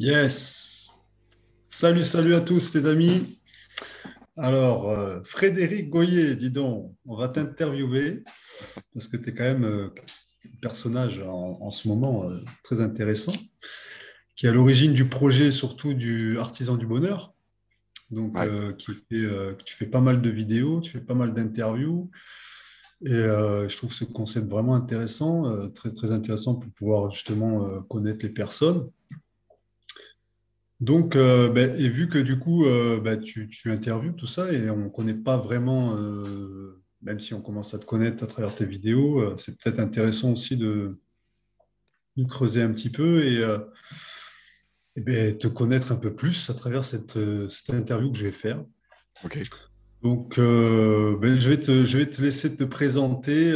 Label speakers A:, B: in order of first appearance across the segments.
A: Yes. Salut, salut à tous les amis. Alors, euh, Frédéric Goyer, dis donc, on va t'interviewer parce que tu es quand même euh, un personnage en, ce moment euh, très intéressant qui est à l'origine du projet surtout du Artisan du Bonheur. Donc, tu fais pas mal de vidéos, tu fais pas mal d'interviews. Et je trouve ce concept vraiment intéressant, très, très intéressant pour pouvoir justement connaître les personnes donc, euh, ben, et vu que du coup, euh, ben, tu, interviews tout ça et on ne connaît pas vraiment, euh, même si on commence à te connaître à travers tes vidéos, c'est peut-être intéressant aussi de, de, creuser un petit peu et, ben, te connaître un peu plus à travers cette, interview que je vais faire. Ok. Donc, je vais, te, laisser te présenter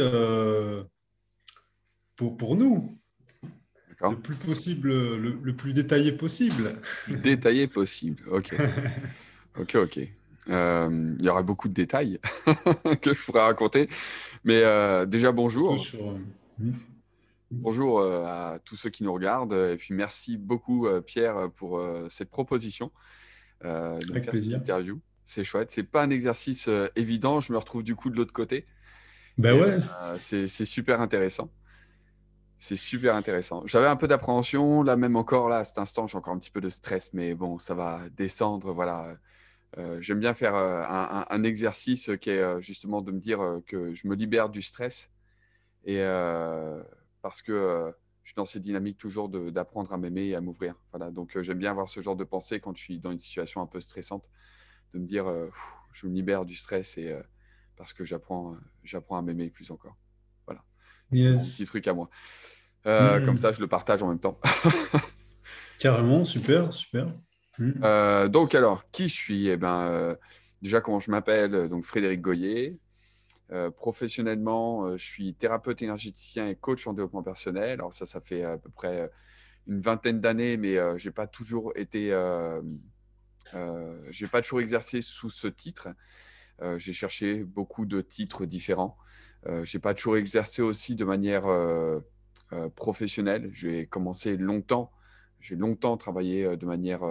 A: pour nous. Le plus possible, le, plus détaillé possible.
B: détaillé possible, ok. ok, ok. Euh, il y aura beaucoup de détails que je pourrais raconter. Mais euh, déjà, bonjour. Euh, bonjour. Bonjour à tous ceux qui nous regardent. Et puis, merci beaucoup, Pierre, pour cette proposition de Avec plaisir. cette interview. C'est chouette. C'est pas un exercice évident. Je me retrouve du coup de l'autre côté. Ben ouais. c'est super intéressant. C'est super intéressant. J'avais un peu d'appréhension, là même encore, là à cet instant, j'ai encore un petit peu de stress, mais bon, ça va descendre. Voilà. Euh, j'aime bien faire euh, un, exercice qui est euh, justement de me dire que je me libère du stress et parce que je suis dans cette dynamique toujours d'apprendre à m'aimer et à m'ouvrir. Voilà. Donc j'aime bien avoir ce genre de pensée quand je suis dans une situation un peu stressante, de me dire je me libère du stress et parce que j'apprends à m'aimer plus encore. Yes. petit truc à moi.
A: Euh, mm-hmm. Comme ça,
B: je le partage en même temps.
A: Carrément, super, super.
B: Mm. Euh, donc alors, qui je suis eh ben, euh, Déjà, comment je m'appelle Donc Frédéric Goyer. professionnellement, je suis thérapeute énergéticien et coach en développement personnel. Alors ça, ça fait à peu près une vingtaine d'années, mais j'ai pas toujours été... j'ai pas toujours exercé sous ce titre. j'ai cherché beaucoup de titres différents. Euh, je n'ai pas toujours exercé aussi de manière euh, euh, professionnelle. J'ai commencé longtemps. J'ai longtemps travaillé de manière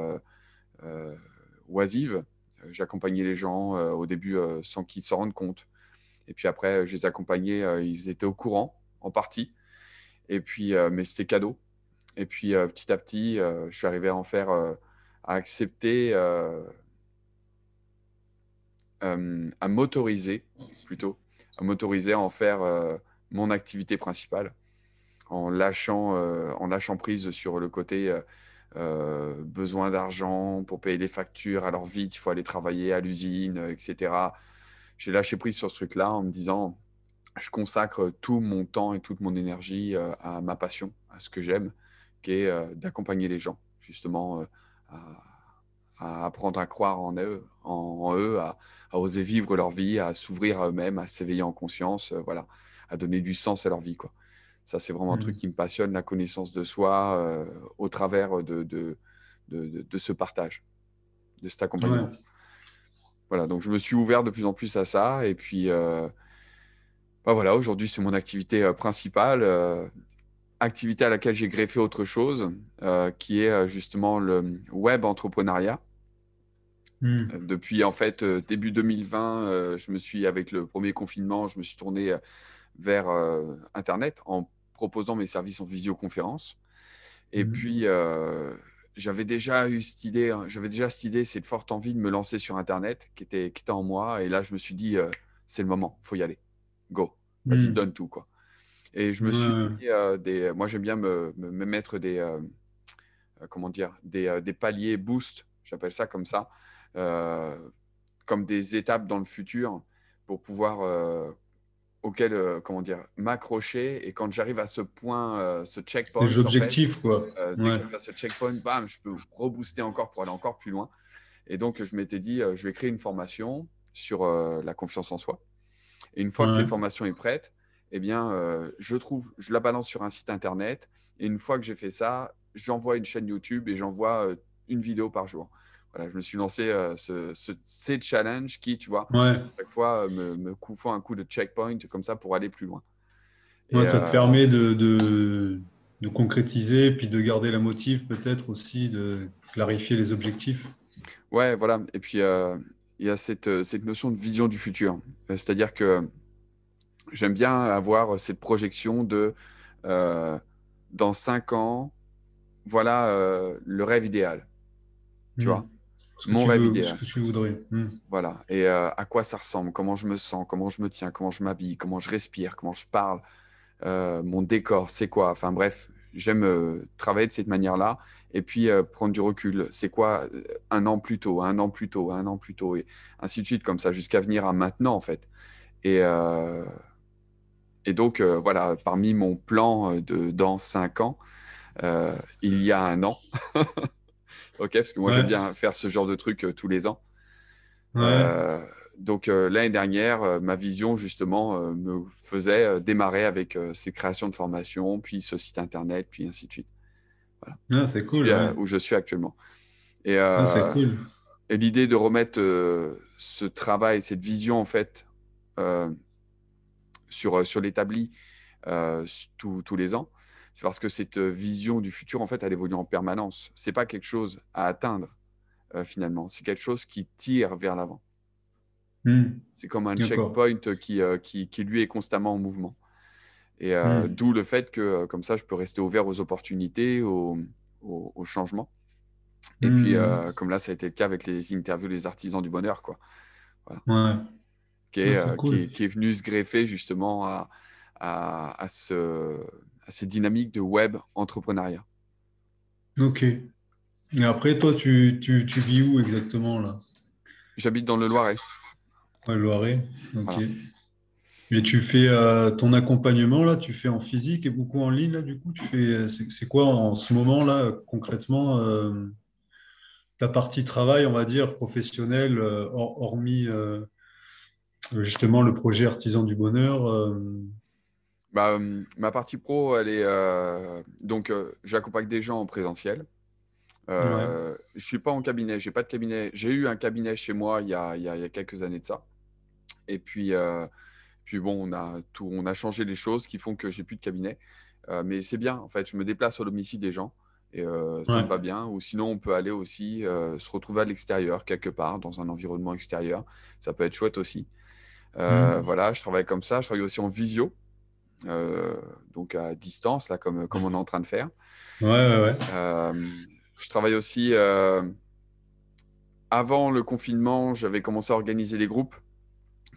B: oisive. J'accompagnais les gens au début sans qu'ils s'en rendent compte. Et puis après, je les accompagnais. ils étaient au courant, en partie. Et puis, mais c'était cadeau. Et puis petit à petit, je suis arrivé à en faire, à accepter, à m'autoriser plutôt m'autoriser à en faire euh, mon activité principale, en lâchant, euh, en lâchant prise sur le côté euh, besoin d'argent pour payer les factures, alors vite, il faut aller travailler à l'usine, etc. J'ai lâché prise sur ce truc-là en me disant, je consacre tout mon temps et toute mon énergie à ma passion, à ce que j'aime, qui est d'accompagner les gens, justement, à à apprendre à croire en eux, en, eux à, oser vivre leur vie, à s'ouvrir à eux-mêmes, à s'éveiller en conscience, euh, voilà, à donner du sens à leur vie. Quoi. Ça, c'est vraiment un truc mmh. qui me passionne, la connaissance de soi euh, au travers de de, ce partage, de cet accompagnement. Voilà, donc je me suis ouvert de plus en plus à ça. Et puis, euh, bah voilà, aujourd'hui, c'est mon activité principale activité à laquelle j'ai greffé autre chose, qui est justement le web entrepreneuriat. Hmm. Euh, depuis en fait euh, début 2020, euh, je me suis avec le premier confinement, je me suis tourné vers Internet en proposant mes services en visioconférence. Et hmm. puis j'avais déjà eu cette idée, hein, j'avais déjà cette idée, cette forte envie de me lancer sur Internet qui était, qui était en moi. Et là, je me suis dit, c'est le moment, faut y aller, go, vas-y, hmm. donne tout quoi. Et je me suis dit, moi j'aime bien me, mettre des, comment dire, des, des paliers boost, j'appelle ça comme ça. Euh, comme des étapes dans le futur pour pouvoir euh, auquel euh, comment dire m'accrocher et quand j'arrive à ce point ce checkpoint ce checkpoint bam je peux rebooster encore pour aller encore plus loin et donc je m'étais dit je vais créer une formation sur la confiance en soi et une fois que cette formation est prête et eh bien je trouve je la balance sur un site internet et une fois que j'ai fait ça j'envoie une chaîne YouTube et j'envoie une vidéo par jour voilà, je me suis lancé euh, ce, ces challenges qui, tu vois, à chaque fois euh, me, me font un coup de checkpoint comme ça pour aller plus loin.
A: ça te euh, permet de, de, de, concrétiser, puis de garder la motive peut-être aussi, de clarifier les objectifs.
B: Ouais, voilà. Et puis, il y a cette, cette, notion de vision du futur. C'est-à-dire que j'aime bien avoir cette projection de dans 5 ans, voilà le rêve idéal.
A: Tu hmm. vois mon rêve Ce que voudrais. Hmm.
B: Voilà. Et euh, à quoi ça ressemble Comment je me sens Comment je me tiens Comment je m'habille Comment je respire Comment je parle euh, Mon décor, c'est quoi Enfin bref, j'aime euh, travailler de cette manière-là. Et puis prendre du recul. C'est quoi un an plus tôt Un an plus tôt Un an plus tôt Et ainsi de suite, comme ça, jusqu'à venir à maintenant, en fait. Et. Et donc, voilà, parmi mon plan de dans cinq ans, il y a un an, ok Parce que moi, j'aime bien faire ce genre de truc euh, tous les ans.
A: Euh,
B: donc, euh, l'année dernière, ma vision, justement, me faisait démarrer avec ces créations de formation, puis ce site internet, puis ainsi de suite.
A: Ah, c'est cool.
B: où je suis actuellement. Et, ah, l'idée de remettre ce travail, cette vision en fait sur, sur l'établi tous les ans, c'est parce que cette vision du futur, en fait, elle évolue en permanence. C'est pas quelque chose à atteindre euh, finalement. C'est quelque chose qui tire vers l'avant. Mmh. C'est comme un checkpoint qui, qui, qui, lui est constamment en mouvement. Et mmh. d'où le fait que comme ça, je peux rester ouvert aux opportunités, aux, changements.
A: Et puis, mmh.
B: comme là, ça a été le cas avec les interviews des artisans du bonheur, quoi. Voilà. Ouais. Qui, est, qui, est, venu se greffer justement à, à, à ce ces dynamiques de web entrepreneuriat.
A: Ok. Et après, toi, tu, tu, vis où exactement là
B: J'habite dans le Loiret.
A: Le Loiret, ok. Et tu fais euh, ton accompagnement là, tu fais en physique et beaucoup en ligne là, du coup, tu fais. Euh, c'est quoi en ce moment là, concrètement euh, ta partie travail, on va dire, professionnelle, hormis justement le projet Artisan du Bonheur
B: bah, euh, ma partie pro, elle est. Euh, donc, euh, j'accompagne des gens en présentiel. Euh, Je suis pas en cabinet, j'ai pas de cabinet. J'ai eu un cabinet chez moi il y a, quelques années de ça. Et puis, puis bon, on a, tout, on a changé les choses qui font que j'ai plus de cabinet. mais c'est bien, en fait, je me déplace au domicile des gens et ça pas me va bien. Ou sinon, on peut aller aussi se retrouver à l'extérieur, quelque part, dans un environnement extérieur. Ça peut être chouette aussi. Mmh. Voilà, je travaille comme ça. Je travaille aussi en visio. Euh, donc à distance, là, comme, comme on est en train de faire. Ouais, ouais, euh, je travaille aussi euh, avant le confinement, j'avais commencé à organiser des groupes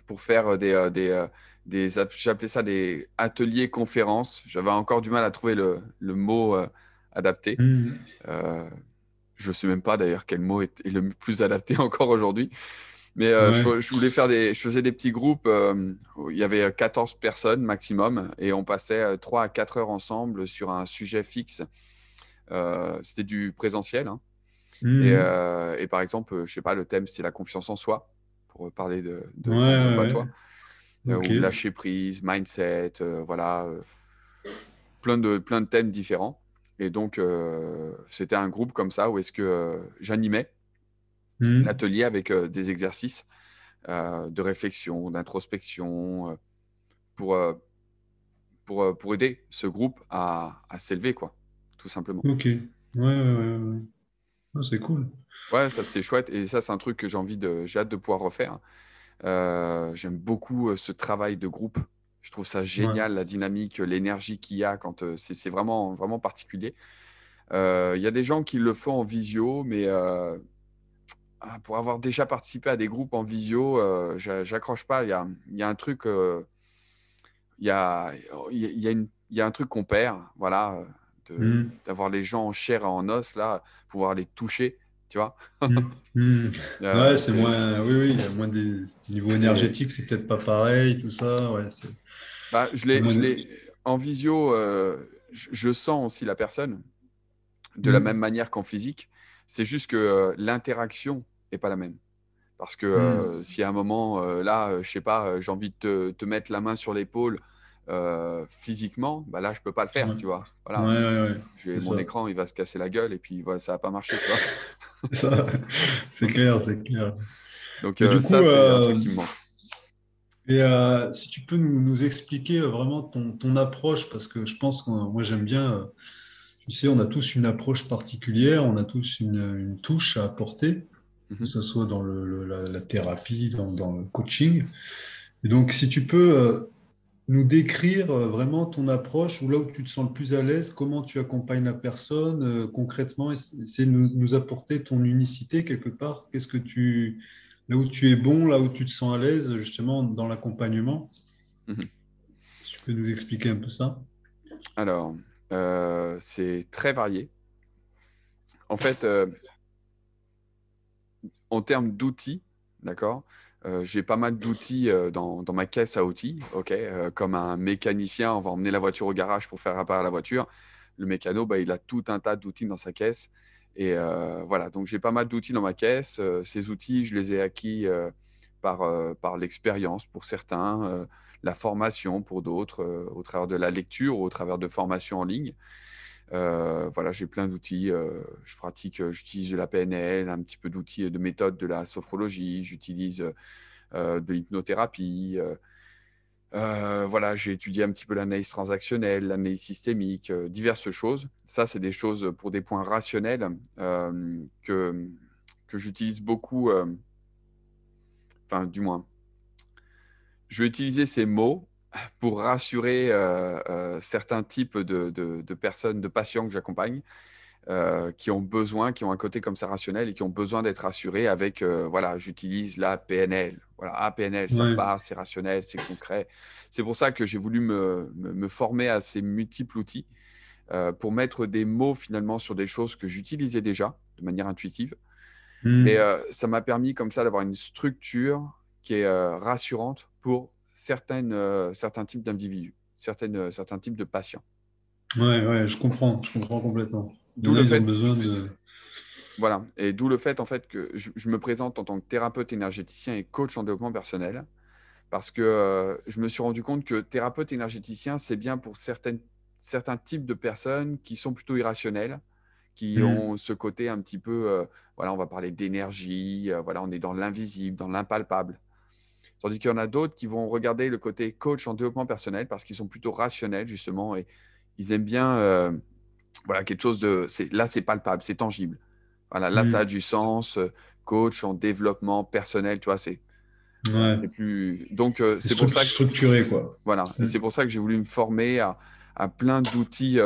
B: pour faire des, des, des j'appelais ça des ateliers conférences. J'avais encore du mal à trouver le, le mot adapté. Mmh. je ne sais même pas d'ailleurs quel mot est, le plus adapté encore aujourd'hui. Mais euh, je, voulais faire des, je faisais des petits groupes. où euh, il y avait 14 personnes maximum et on passait 3 euh, à 4 heures ensemble sur un sujet fixe. c'était du présentiel. Hein. Mmh. Et, par exemple, je sais pas, le thème c'était la confiance en soi pour parler de, bah, toi. ou lâcher prise, mindset, voilà, plein de plein de thèmes différents. Et donc c'était un groupe comme ça où est-ce que j'animais Mmh. Un atelier avec euh, des exercices euh, de réflexion, d'introspection, euh, pour, pour, pour aider ce groupe à, s'élever, quoi, tout simplement. Ok,
A: ouais, ah, c'est cool.
B: Ouais, ça c'était chouette. Et ça, c'est un truc que j'ai envie de, j'ai hâte de pouvoir refaire. J'aime beaucoup ce travail de groupe. Je trouve ça génial, la dynamique, l'énergie qu'il y a quand c'est vraiment, vraiment particulier. Il y a des gens qui le font en visio, mais Hein, pour avoir déjà participé à des groupes en visio, euh, j'accroche pas. Il y a, un truc, il y, a, un truc qu'on perd, voilà, mmh. d'avoir les gens en chair et en os là, pouvoir les toucher, tu vois. Mmh. Mmh. Euh, ouais, c'est moins, oui,
A: oui, moins des niveaux énergétiques, c'est peut-être pas pareil, tout ça. Ouais,
B: bah, je l'ai, en visio, euh, je, sens aussi la personne de la même manière qu'en physique. C'est juste que l'interaction et pas la même. Parce que hmm. euh, si à un moment, euh, là, euh, je sais pas, j'ai envie de te, mettre la main sur l'épaule physiquement, bah là, je peux pas le faire, tu vois. Voilà. mon écran, il va se casser la gueule et puis ça ça va pas marcher, tu
A: vois. c'est clair, c'est clair. Donc ça, c'est un truc qui me manque. Et si tu peux nous, expliquer vraiment ton, approche, parce que je pense que moi j'aime bien, tu sais, on a tous une approche particulière, on a tous une, une touche à apporter. Mm-hmm. que ce soit dans la, thérapie, dans, le coaching. donc, si tu peux euh, nous décrire euh, vraiment ton approche ou là où tu te sens le plus à l'aise, comment tu accompagnes la personne euh, concrètement, essayer de nous, apporter ton unicité quelque part. Qu'est-ce que tu, là où tu es bon, là où tu te sens à l'aise justement dans l'accompagnement. Mm-hmm. Tu peux nous expliquer un peu ça
B: Alors, c'est très varié. En fait, en termes d'outils, d'accord euh, j'ai pas mal d'outils euh, dans, dans, ma caisse à outils, ok. Euh, comme un mécanicien, on va emmener la voiture au garage pour faire réparer la voiture. Le mécano, bah, il a tout un tas d'outils dans sa caisse. Et voilà, donc j'ai pas mal d'outils dans ma caisse. ces outils, je les ai acquis par, par l'expérience pour certains, la formation pour d'autres, au travers de la lecture ou au travers de formations en ligne. Euh, voilà, j'ai plein d'outils. Euh, je pratique, euh, j'utilise de la PNL, un petit peu d'outils de méthodes de la sophrologie, j'utilise de l'hypnothérapie. voilà, j'ai étudié un petit peu l'analyse transactionnelle, l'analyse systémique, diverses choses. Ça, c'est des choses pour des points rationnels que, que j'utilise beaucoup, enfin, du moins. Je vais utiliser ces mots pour rassurer euh, euh, certains types de, de, personnes, de patients que j'accompagne. Euh, qui ont besoin, qui ont un côté comme ça rationnel et qui ont besoin d'être rassurés avec, voilà, j'utilise la PNL. Voilà, la ah, PNL, ça part, c'est rationnel, c'est concret. C'est pour ça que j'ai voulu me, me, former à ces multiples outils pour mettre des mots finalement sur des choses que j'utilisais déjà de manière intuitive. Mmh. Et ça m'a permis comme ça d'avoir une structure qui est rassurante pour certaines, euh, certains types d'individus, euh, certains types de patients.
A: Ouais, ouais, je comprends, je comprends complètement. D'où le fait,
B: Voilà, et d'où le fait en fait que je, me présente en tant que thérapeute énergéticien et coach en développement personnel, parce que euh, je me suis rendu compte que thérapeute énergéticien, c'est bien pour certaines, certains types de personnes qui sont plutôt irrationnelles, qui mm. ont ce côté un petit peu, voilà, on va parler d'énergie, voilà, on est dans l'invisible, dans l'impalpable. Tandis qu'il y en a d'autres qui vont regarder le côté coach en développement personnel parce qu'ils sont plutôt rationnels, justement, et ils aiment bien euh, voilà, quelque chose de. Là, c'est palpable, c'est tangible. Voilà, là, ça a mmh. du sens. Euh, coach en développement personnel, tu vois, c'est. C'est plus. Donc, euh, c'est pour ça que. Structuré, quoi. Voilà. C'est pour ça que j'ai voulu me former à, plein d'outils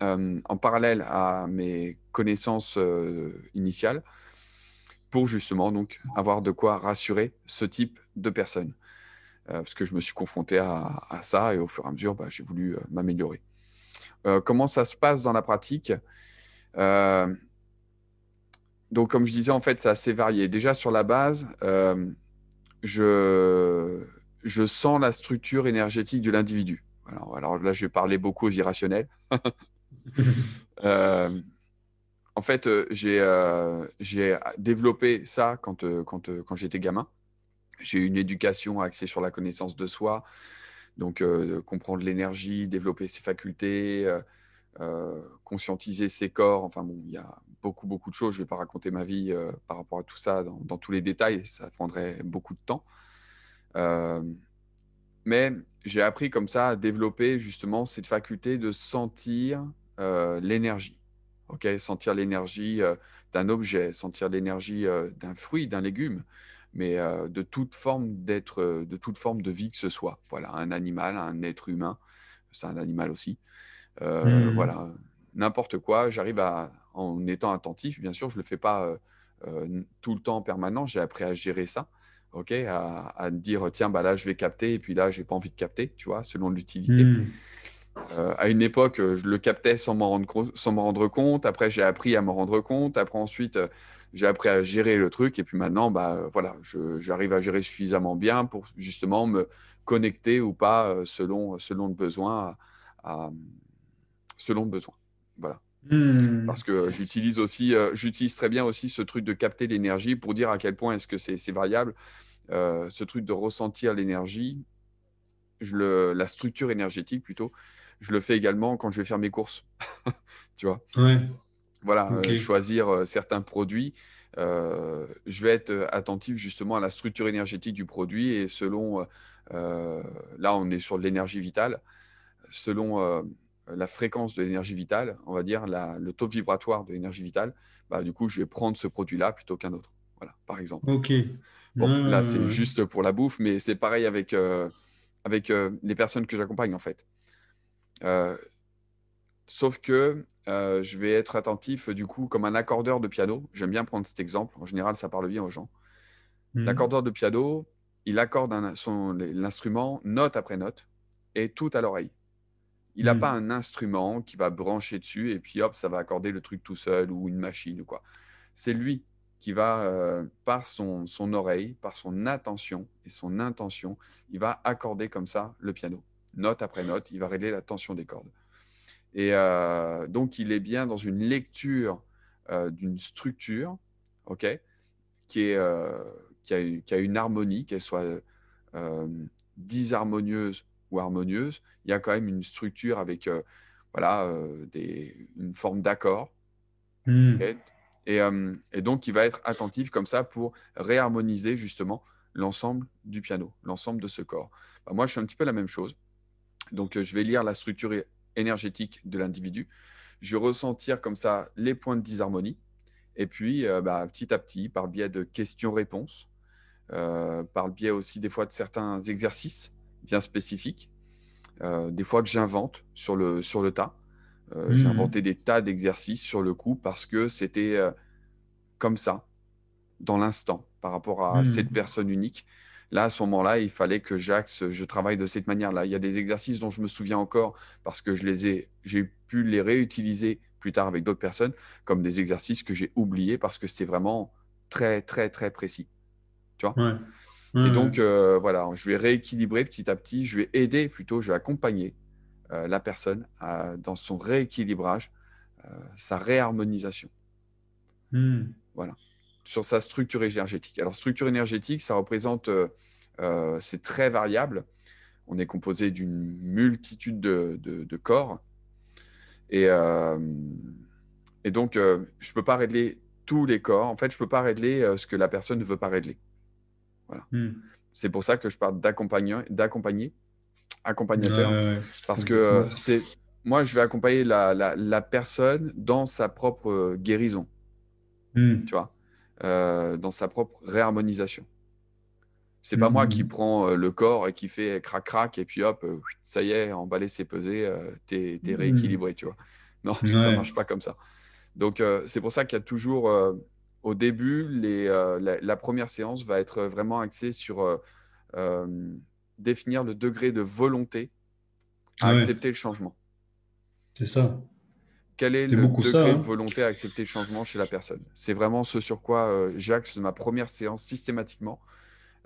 B: en parallèle à mes connaissances initiales pour justement donc avoir de quoi rassurer ce type de personnes. Euh, parce que je me suis confronté à, ça et au fur et à mesure, bah, j'ai voulu euh, m'améliorer. Euh, comment ça se passe dans la pratique Donc, comme je disais, en fait, c'est assez varié. Déjà, sur la base, je, sens la structure énergétique de l'individu. Alors, alors, là, je vais parler beaucoup aux irrationnels. en fait, euh, euh, j'ai développé ça quand, euh, j'étais gamin. J'ai eu une éducation axée sur la connaissance de soi, donc comprendre l'énergie, développer ses facultés, conscientiser ses corps. Enfin bon, il y a beaucoup, beaucoup de choses. Je ne vais pas raconter ma vie par rapport à tout ça dans, tous les détails, ça prendrait beaucoup de temps. mais j'ai appris comme ça à développer justement cette faculté de sentir l'énergie Ok, sentir l'énergie euh, d'un objet, sentir l'énergie euh, d'un fruit, d'un légume, mais euh, de toute forme d'être, de toute forme de vie que ce soit. Voilà, un animal, un être humain, c'est un animal aussi. Mmh. Voilà, n'importe quoi. J'arrive à, en étant attentif, bien sûr, je le fais pas tout le temps permanent. J'ai appris à gérer ça. Ok, à, à dire tiens bah là je vais capter et puis là j'ai pas envie de capter, tu vois, selon l'utilité. Mmh. Euh, à une époque, euh, je le captais sans m'en rendre, rendre compte. Après, j'ai appris à m'en rendre compte. Après, ensuite, euh, j'ai appris à gérer le truc. Et puis maintenant, bah, voilà, j'arrive à gérer suffisamment bien pour justement me connecter ou pas selon, selon le besoin. selon besoin. Voilà. Hmm. Parce que j'utilise aussi, j'utilise très bien aussi ce truc de capter l'énergie pour dire à quel point est-ce que c'est variable. ce truc de ressentir l'énergie, la structure énergétique plutôt, je le fais également quand je vais faire mes courses. tu vois Voilà, euh, choisir euh, certains produits. Euh, je vais être attentif justement à la structure énergétique du produit et selon, là on est sur de l'énergie vitale, selon la fréquence de l'énergie vitale, on va dire le taux vibratoire de l'énergie vitale, bah, du coup je vais prendre ce produit-là plutôt qu'un autre. Voilà, par exemple. Ok.
A: Bon, là c'est juste
B: pour la bouffe, mais c'est pareil avec, avec les personnes que j'accompagne en fait. Euh, sauf que euh, je vais être attentif, du coup, comme un accordeur de piano. J'aime bien prendre cet exemple. En général, ça parle bien aux gens. Mhm. L'accordeur de piano, il accorde son l'instrument note après note et tout à l'oreille. Il n'a mhm. pas un instrument qui va brancher dessus et puis hop, ça va accorder le truc tout seul ou une machine ou quoi. C'est lui qui va, euh, par son, son oreille, par son attention et son intention, il va accorder comme ça le piano note après note, il va régler la tension des cordes. Et euh, donc, il est bien dans une lecture euh, d'une structure, OK, qui, est, euh, qui, a, une harmonie, qu'elle soit disharmonieuse ou harmonieuse. Il y a quand même une structure avec voilà, des, une forme d'accord. Hmm. et, donc, il va être attentif comme ça pour réharmoniser justement l'ensemble du piano, l'ensemble de ce corps. Bah, moi, je fais un petit peu la même chose. Donc, euh, je vais lire la structure énergétique de l'individu. Je vais ressentir comme ça les points de disharmonie. Et puis, euh, bah, petit à petit, par biais de questions-réponses, euh, par le biais aussi des fois de certains exercices bien spécifiques, des fois que j'invente sur le, sur le tas. Mmh. J'ai inventé des tas d'exercices sur le coup parce que c'était comme ça, dans l'instant, par rapport à mmh. cette personne unique. Là, à ce moment-là, il fallait que j'axe, je travaille de cette manière-là. Il y a des exercices dont je me souviens encore parce que je les ai, j'ai pu les réutiliser plus tard avec d'autres personnes, comme des exercices que j'ai oubliés parce que c'était vraiment très, très, très précis. Tu vois Et donc, euh, voilà, je vais rééquilibrer petit à petit, je vais aider plutôt, je vais accompagner euh, la personne euh, dans son rééquilibrage, sa réharmonisation. Hmm. Voilà sur sa structure énergétique. Alors, structure énergétique, ça représente, euh, euh, c'est très variable. On est composé d'une multitude de, corps. Et, euh, et donc, je ne peux pas régler tous les corps. En fait, je ne peux pas régler ce que la personne ne veut pas régler. Voilà. Hmm. C'est pour ça que je parle d'accompagner, accompagnateur. Parce que c'est moi, je vais accompagner la, personne dans sa propre guérison. Hmm. Tu vois euh, dans sa propre réharmonisation. C'est n'est pas moi qui mmh. prends euh, le corps et qui fait crac crac et puis hop, euh, ça y est, emballé, c'est pesé, t'es mmh. rééquilibré, tu vois. Non, ça ça marche pas comme ça. Donc c'est pour ça qu'il y a toujours, au début, les, la, première séance va être vraiment axée sur définir le degré de volonté à accepter le changement. C'est ça quel est, le degré hein. de volonté à accepter le changement chez la personne C'est vraiment ce sur quoi euh, j'axe ma première séance systématiquement.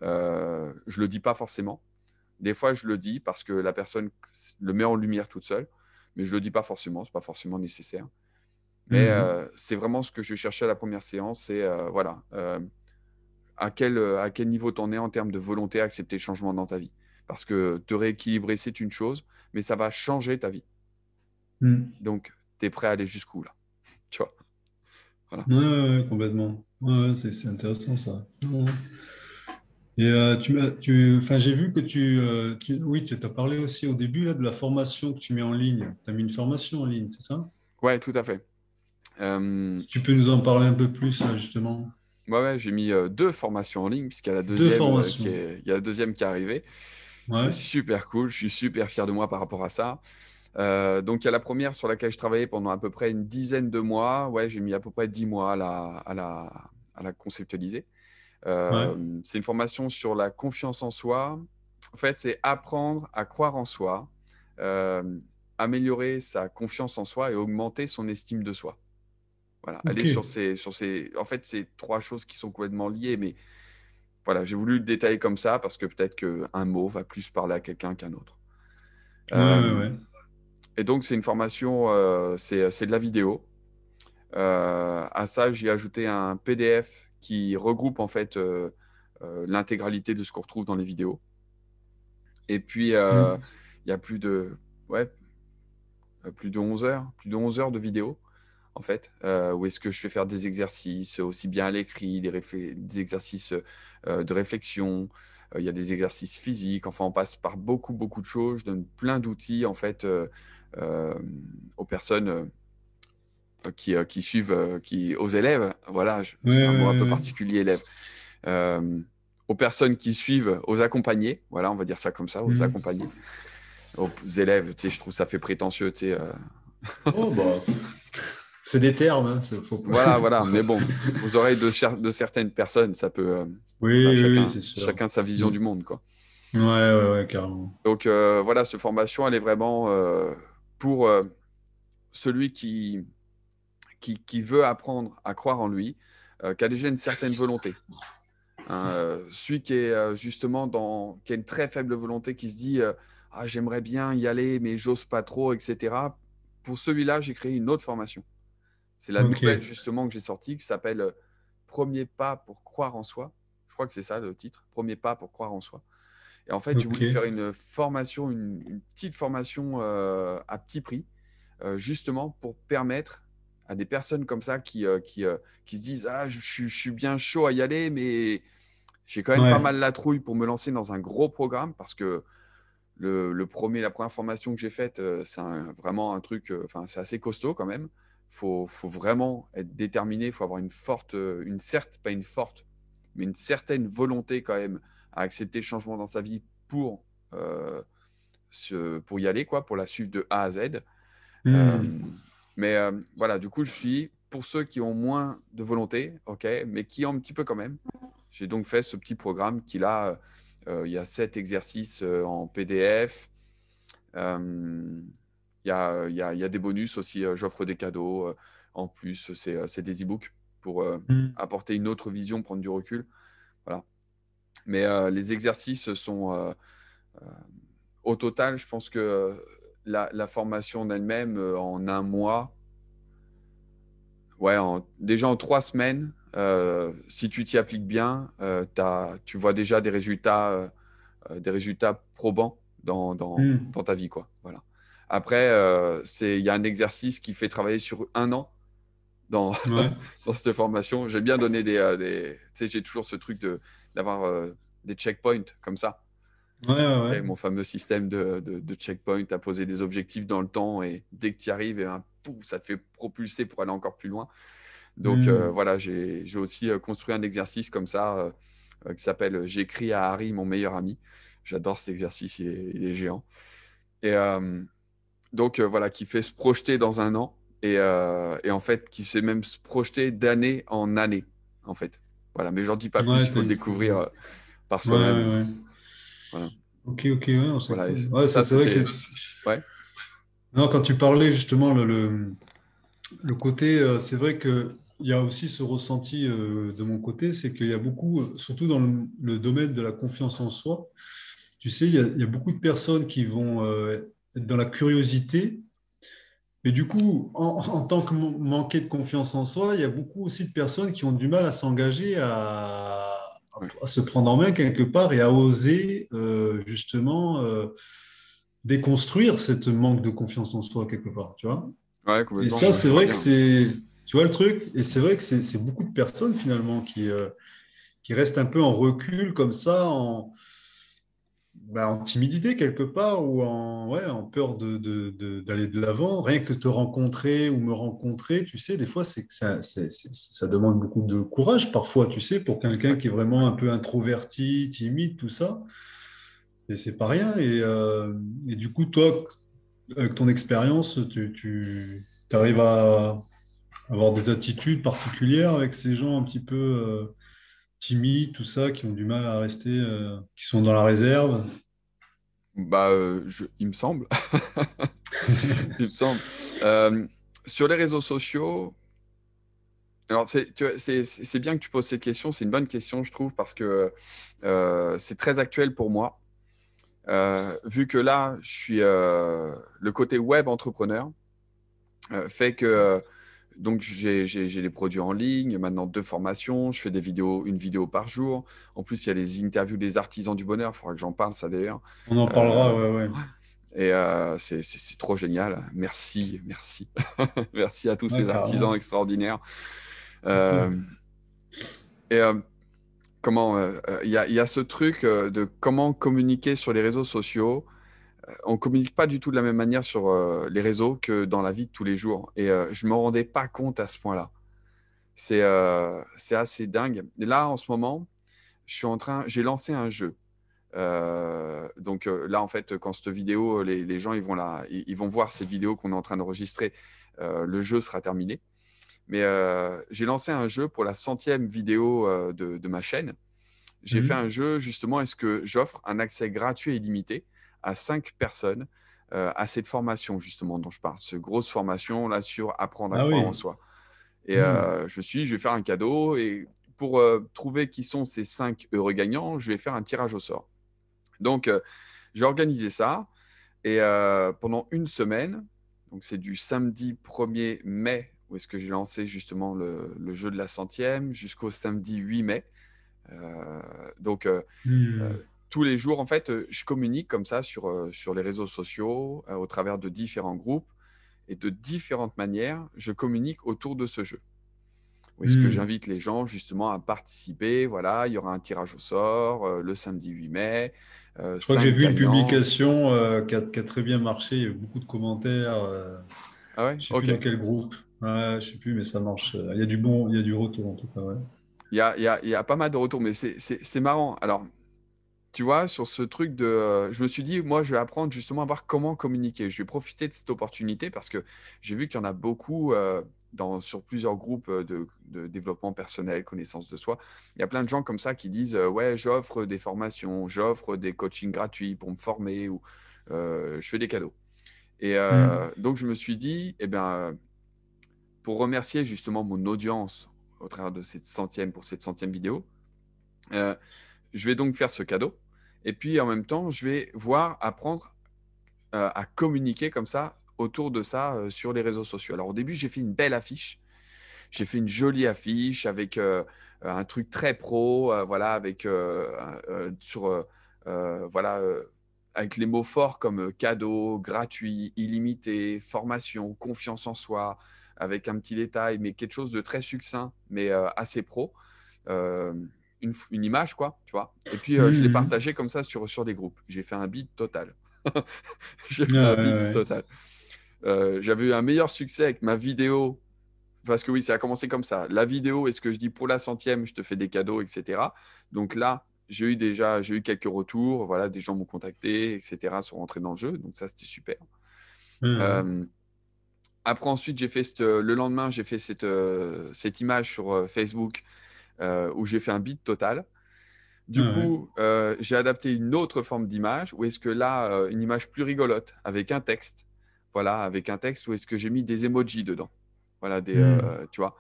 B: Je euh, je le dis pas forcément. Des fois, je le dis parce que la personne le met en lumière toute seule, mais je ne le dis pas forcément. Ce n'est pas forcément nécessaire. Mais mmh euh, c'est vraiment ce que je cherchais à la première séance. C'est voilà, à quel à quel niveau es en termes de volonté à accepter le changement dans ta vie. Parce que te rééquilibrer, c'est une chose, mais ça va changer ta vie. Mmh. Donc, tu prêt à aller jusqu'où là Tu
A: vois voilà. Ouais, complètement. Ouais, c'est intéressant ça. Et euh, tu, tu j'ai vu que tu, euh, oui, tu as parlé aussi au début là, de la formation que tu mets en ligne. Tu as mis une formation en ligne, c'est ça
B: Ouais, tout à fait. Euh,
A: tu peux nous en parler un peu plus justement
B: Ouais, ouais j'ai mis euh, deux formations en ligne, puisqu'il y a la deuxième, qui est, il y a la deuxième qui est arrivée. C'est super cool, je suis super fier de moi par rapport à ça. Euh, donc, il y a la première sur laquelle je travaillais pendant à peu près une dizaine de mois. Ouais, j'ai mis à peu près dix mois à la, conceptualiser. Euh, c'est une formation sur la confiance en soi. En fait, c'est apprendre à croire en soi, euh, améliorer sa confiance en soi et augmenter son estime de soi. Voilà, aller sur ces, sur En fait, c'est trois choses qui sont complètement liées, mais voilà, j'ai voulu le détailler comme ça parce que peut-être qu'un mot va plus parler à quelqu'un qu'un autre. Ouais, ouais, et donc, c'est une formation, euh, euh, c'est de la vidéo. Euh, à ça, j'ai ajouté un PDF qui regroupe en fait l'intégralité de ce qu'on retrouve dans les vidéos. Et puis, mmh. il y a plus de, ouais, plus de 11 heures, plus de 11 heures de vidéos, en fait, où est-ce que je fais faire des exercices, aussi bien à l'écrit, des, des, exercices de réflexion, il y a des exercices physiques, enfin on passe par beaucoup beaucoup de choses, je donne plein d'outils en fait euh, aux personnes euh, qui, euh, qui, suivent, qui, aux élèves. Voilà, c'est un mot un peu particulier, élèves. aux personnes qui suivent, aux accompagnés. Voilà, on va dire ça comme ça, aux mhm. accompagnés. Aux élèves, tu sais, je trouve ça fait prétentieux, tu sais.
A: oh, bah. C'est des termes. Hein, voilà, voilà. Mais bon,
B: aux oreilles de, de certaines personnes, ça peut.
A: oui, chacun, oui, Chacun
B: sa vision mm. du monde, quoi.
A: Ouais, ouais, ouais
B: carrément. Donc voilà, cette formation, elle est vraiment pour euh, celui qui, qui, veut apprendre à croire en lui, euh, qui a déjà une certaine volonté. Hein, hmm. euh, celui qui est justement dans, qui a une très faible volonté, qui se dit ah, j'aimerais bien y aller, mais j'ose pas trop, etc. Pour celui-là, j'ai créé une autre formation. C'est la nouvelle justement que j'ai sortie qui s'appelle Premier pas pour croire en soi. Je crois que c'est ça le titre, Premier pas pour croire en soi. Et en fait, je voulais faire une formation, une, petite formation euh, à petit prix, euh, justement pour permettre à des personnes comme ça qui, euh, qui, qui se disent Ah, je, suis bien chaud à y aller, mais j'ai quand même pas mal la trouille pour me lancer dans un gros programme parce que. Le, premier, la première formation que j'ai faite, c'est vraiment un truc, enfin, c'est assez costaud quand même. Faut, faut vraiment être déterminé, faut avoir une forte, une certes, pas une forte, mais une certaine volonté quand même à accepter le changement dans sa vie pour, euh, pour y aller, quoi, pour la suivre de A à Z. Euh, hmm. mais euh, voilà, du coup, je suis pour ceux qui ont moins de volonté, ok, mais qui ont un petit peu quand même. J'ai donc fait ce petit programme qui là, il y a sept exercices en PDF. Il y a, des bonus aussi, j'offre des cadeaux. en plus, c'est des e-books pour hmm. apporter une autre vision, prendre du recul. Mais euh, les exercices sont. Euh, euh, au total, je pense que la, formation d'elle-même, en un mois, ouais, déjà en trois semaines, si tu t'y appliques bien, as, tu vois déjà des résultats, des résultats probants dans, hmm. dans, ta vie. Quoi, voilà. Après, il y a un exercice qui fait travailler sur un an. Dans, dans cette formation, j'ai bien donné des. des tu sais, j'ai toujours ce truc de d'avoir euh, des checkpoints comme ça.
A: Mon
B: fameux système de, de, checkpoint à poser des objectifs dans le temps et dès que tu y arrives, et, ça te fait propulser pour aller encore plus loin. Donc euh, hmm. voilà, j'ai aussi euh, construit un exercice comme ça qui s'appelle J'écris à Harry, mon meilleur ami. J'adore cet exercice, il est, géant. Et donc voilà, qui fait se projeter dans un an et, et en fait qui fait même se projeter d'année en année en fait. Voilà, mais j'en dis pas plus, il faut le découvrir euh,
A: par soi-même. Ok, ok, ouais, on c'est vrai Non, quand tu parlais justement le, le, côté, euh, c'est vrai que il y a aussi ce ressenti euh, de mon côté, c'est qu'il y a beaucoup, surtout dans le, domaine de la confiance en soi, tu sais, il y a, beaucoup de personnes qui vont être dans la curiosité, mais du coup, en, tant que manqué de confiance en soi, il y a beaucoup aussi de personnes qui ont du mal à s'engager, à, se prendre en main quelque part et à oser euh, justement euh, déconstruire cette manque de confiance en soi quelque part, tu vois.
B: Ouais, et ça, c'est vrai que
A: c'est, tu vois le truc, et c'est vrai que c'est beaucoup de personnes finalement qui, euh, qui restent un peu en recul comme ça, en, bah, en timidité quelque part ou en, peur d'aller de, l'avant. Rien que te rencontrer ou me rencontrer, tu sais, des fois, ça, demande beaucoup de courage parfois, tu sais, pour quelqu'un qui est vraiment un peu introverti, timide, tout ça. Et c'est pas rien. Et, euh, du coup, toi, avec ton expérience, tu, arrives à avoir des attitudes particulières avec ces gens un petit peu... Euh, timides, tout ça, qui ont du mal à rester, euh, qui sont dans la réserve
B: bah, euh, il me semble. il me semble. Euh, sur les réseaux sociaux, alors c'est bien que tu poses cette question, c'est une bonne question, je trouve, parce que euh, c'est très actuel pour moi. vu que là, je suis le côté web entrepreneur, fait que donc j'ai les produits en ligne, maintenant deux formations, je fais des vidéos, une vidéo par jour. En plus, il y a les interviews des artisans du bonheur, il faudra que j'en parle ça d'ailleurs. On en parlera, ouais, ouais. Euh, et euh, c'est trop génial. Merci, merci. merci à tous ces artisans extraordinaires. Euh, et comment, il y, y, a ce truc de comment communiquer sur les réseaux sociaux on communique pas du tout de la même manière sur euh, les réseaux que dans la vie de tous les jours. Et euh, je ne m'en rendais pas compte à ce point-là. Euh, c'est assez dingue. Et là, en ce moment, je suis en train, j'ai lancé un jeu. donc là, en fait, quand cette vidéo, les, gens, ils vont, ils, vont voir cette vidéo qu'on est en train d'enregistrer, le jeu sera terminé. Mais j'ai lancé un jeu pour la centième vidéo de, ma chaîne. J'ai mmh fait un jeu, justement, est-ce que j'offre un accès gratuit et limité à cinq personnes euh, à cette formation justement dont je parle, cette grosse formation là sur apprendre à ah croire en soi. Et mmh. euh, je suis, je vais faire un cadeau et pour euh, trouver qui sont ces cinq heureux gagnants, je vais faire un tirage au sort. Donc j'ai organisé ça et pendant une semaine, donc c'est du samedi 1er mai où est-ce que j'ai lancé justement le, jeu de la centième jusqu'au samedi 8 mai. donc mmh tous les jours, en fait, je communique comme ça sur, sur les réseaux sociaux, au travers de différents groupes. Et de différentes manières, je communique autour de ce jeu. Où est-ce que mmh. j'invite les gens justement à participer Voilà, il y aura un tirage au sort le samedi 8 mai. je crois que j'ai vu une publication
A: qui a, très bien marché. Il beaucoup de commentaires. ah Je sais plus dans quel groupe. je ne sais plus, mais ça marche. Euh, il y a du bon, il y a du retour en tout cas.
B: Il, y a, pas mal de retours, mais c'est marrant. Alors, tu vois, sur ce truc de. je me suis dit, moi, je vais apprendre justement à voir comment communiquer. Je vais profiter de cette opportunité parce que j'ai vu qu'il y en a beaucoup dans, sur plusieurs groupes de, développement personnel, connaissance de soi. Il y a plein de gens comme ça qui disent Ouais, j'offre des formations, j'offre des coachings gratuits pour me former ou je fais des cadeaux. Et mmh. donc, je me suis dit, eh bien, pour remercier justement mon audience au travers de cette centième, pour cette centième vidéo, je vais donc faire ce cadeau. Et puis en même temps, je vais voir apprendre euh, à communiquer comme ça autour de ça euh, sur les réseaux sociaux. Alors au début, j'ai fait une belle affiche. J'ai fait une jolie affiche avec euh, un truc très pro, voilà, avec sur voilà avec les mots forts comme cadeau, gratuit, illimité, formation, confiance en soi, avec un petit détail, mais quelque chose de très succinct, mais assez pro une, image, quoi, tu vois. Et puis, euh, je l'ai mmh. partagé comme ça sur, sur les groupes. J'ai fait un bid total. J'ai fait ah un bid total. Euh, j'avais eu un meilleur succès avec ma vidéo. Parce que oui, ça a commencé comme ça. La vidéo, est-ce que je dis pour la centième, je te fais des cadeaux, etc. Donc là, j'ai eu déjà j'ai eu quelques retours. Voilà, des gens m'ont contacté, etc. sont rentrés dans le jeu. Donc ça, c'était super. Mmh. Euh, après, ensuite, j'ai fait le lendemain, j'ai fait cette, cette image sur Facebook euh, où j'ai fait un bit total. Du ah coup, euh, j'ai adapté une autre forme d'image, ou est-ce que là, euh, une image plus rigolote, avec un texte, voilà, avec un texte, ou est-ce que j'ai mis des emojis dedans, voilà, des, hmm. tu vois,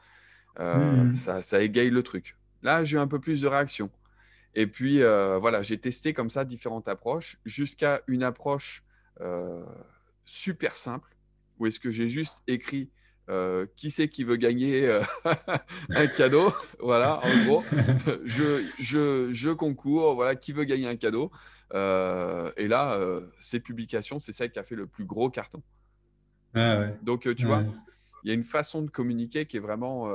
B: hmm. ça, ça, égaye le truc. Là, j'ai eu un peu plus de réaction. Et puis, voilà, j'ai testé comme ça différentes approches, jusqu'à une approche super simple, où est-ce que j'ai juste écrit euh, qui c'est qui veut gagner euh, un cadeau Voilà, en gros, je, je, je, concours, voilà, qui veut gagner un cadeau euh, Et là, ces publications, c'est celle qui a fait le plus gros carton. Ah Donc, tu vois, il y a une façon de communiquer qui est vraiment.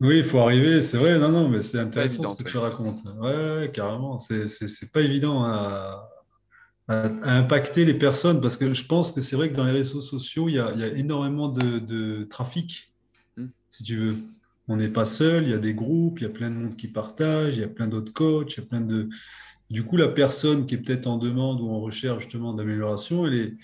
A: Oui, il faut arriver, c'est vrai, non, non, mais c'est intéressant ce que tu racontes. Ouais, carrément, c'est pas évident hein, à à, impacter les personnes Parce que je pense que c'est vrai que dans les réseaux sociaux, il y a, énormément de, trafic, hmm. si tu veux. On n'est pas seul, il y a des groupes, il y a plein de monde qui partagent il y a plein d'autres coachs, il y a plein de... Du coup, la personne qui est peut-être en demande ou en recherche justement d'amélioration, elle est,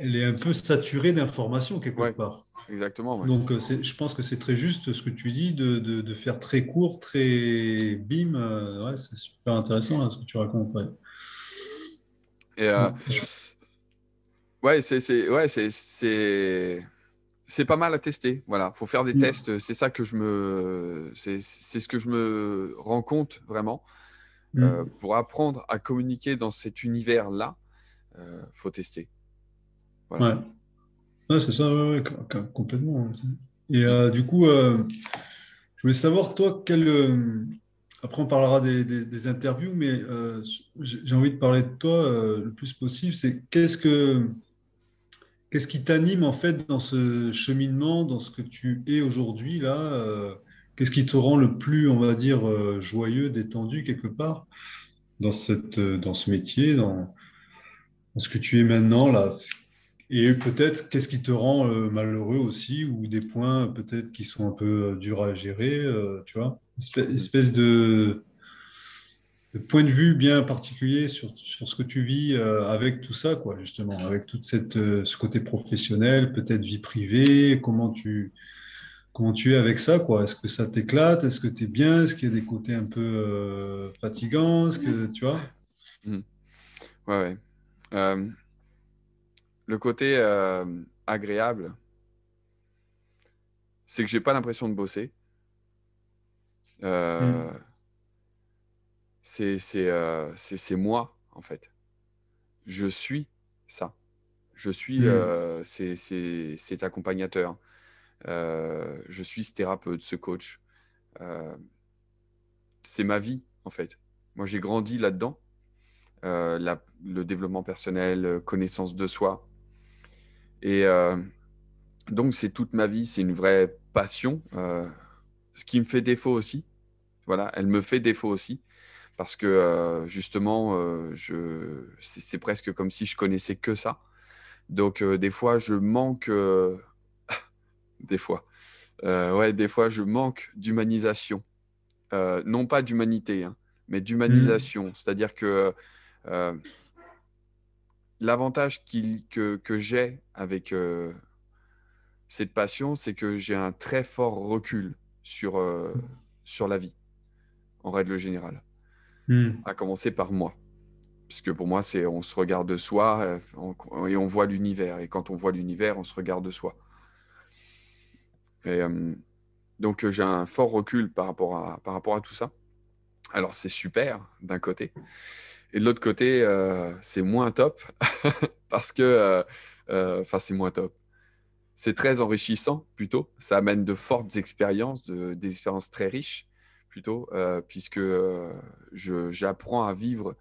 A: elle est un peu saturée d'informations quelque part. Exactement. Donc, euh, je pense que c'est très juste ce que tu dis de, faire très court, très bim. Euh, ouais, c'est super intéressant hein, ce que tu racontes
B: euh, ouais, c'est ouais, c'est pas mal à tester. Voilà, faut faire des tests. Euh, c'est ça que je me, c'est ce que je me rends compte vraiment mm. euh, pour apprendre à communiquer dans cet univers là. Euh, faut tester.
A: Voilà. Ouais. ouais c'est ça, complètement. Et mm. euh, du coup, je voulais savoir toi quel après, on parlera des, interviews, mais euh, j'ai envie de parler de toi euh, le plus possible. C'est qu'est-ce que quest qui t'anime en fait dans ce cheminement, dans ce que tu es aujourd'hui là euh, Qu'est-ce qui te rend le plus, on va dire, joyeux, détendu quelque part dans cette dans ce métier, dans, ce que tu es maintenant là et peut-être, qu'est-ce qui te rend malheureux aussi, ou des points peut-être qui sont un peu durs à gérer, tu vois espèce de, point de vue bien particulier sur, sur, ce que tu vis euh, avec tout ça, quoi, justement, avec tout euh, ce côté professionnel, peut-être vie privée, comment tu, comment tu es avec ça, quoi. Est-ce que ça t'éclate Est-ce que tu es bien Est-ce qu'il y a des côtés un peu euh, fatigants Est-ce que tu vois
B: mmh. Ouais, le côté agréable, c'est que j'ai pas l'impression de bosser. Euh, mm. euh, c'est moi, en fait. Je suis ça. Je suis mm. euh, cet accompagnateur. je suis ce thérapeute, ce coach. c'est ma vie, en fait. Moi, j'ai grandi là-dedans. le développement personnel, connaissance de soi. Et donc, c'est toute ma vie. C'est une vraie passion ce qui me fait défaut aussi. Voilà, elle me fait défaut aussi. Parce que euh, justement, euh, je, c'est, presque comme si je connaissais que ça. Donc euh, des fois, je manque. des fois. ouais, des fois, je manque d'humanisation. non pas d'humanité, hein, mais d'humanisation. Mmh. C'est-à-dire que l'avantage que, que j'ai avec cette passion, c'est que j'ai un très fort recul sur, euh, sur la vie, en règle générale. Hmm. À commencer par moi. Puisque pour moi, c'est on se regarde de soi euh, et on voit l'univers. Et quand on voit l'univers, on se regarde de soi. Et, euh, donc j'ai un fort recul par rapport à, par rapport à tout ça. Alors c'est super d'un côté. Et de l'autre côté, c'est moins top parce que, enfin c'est moins top c'est très enrichissant plutôt. Ça amène de fortes expériences, des expériences très riches plutôt, euh, puisque euh, j'apprends à vivre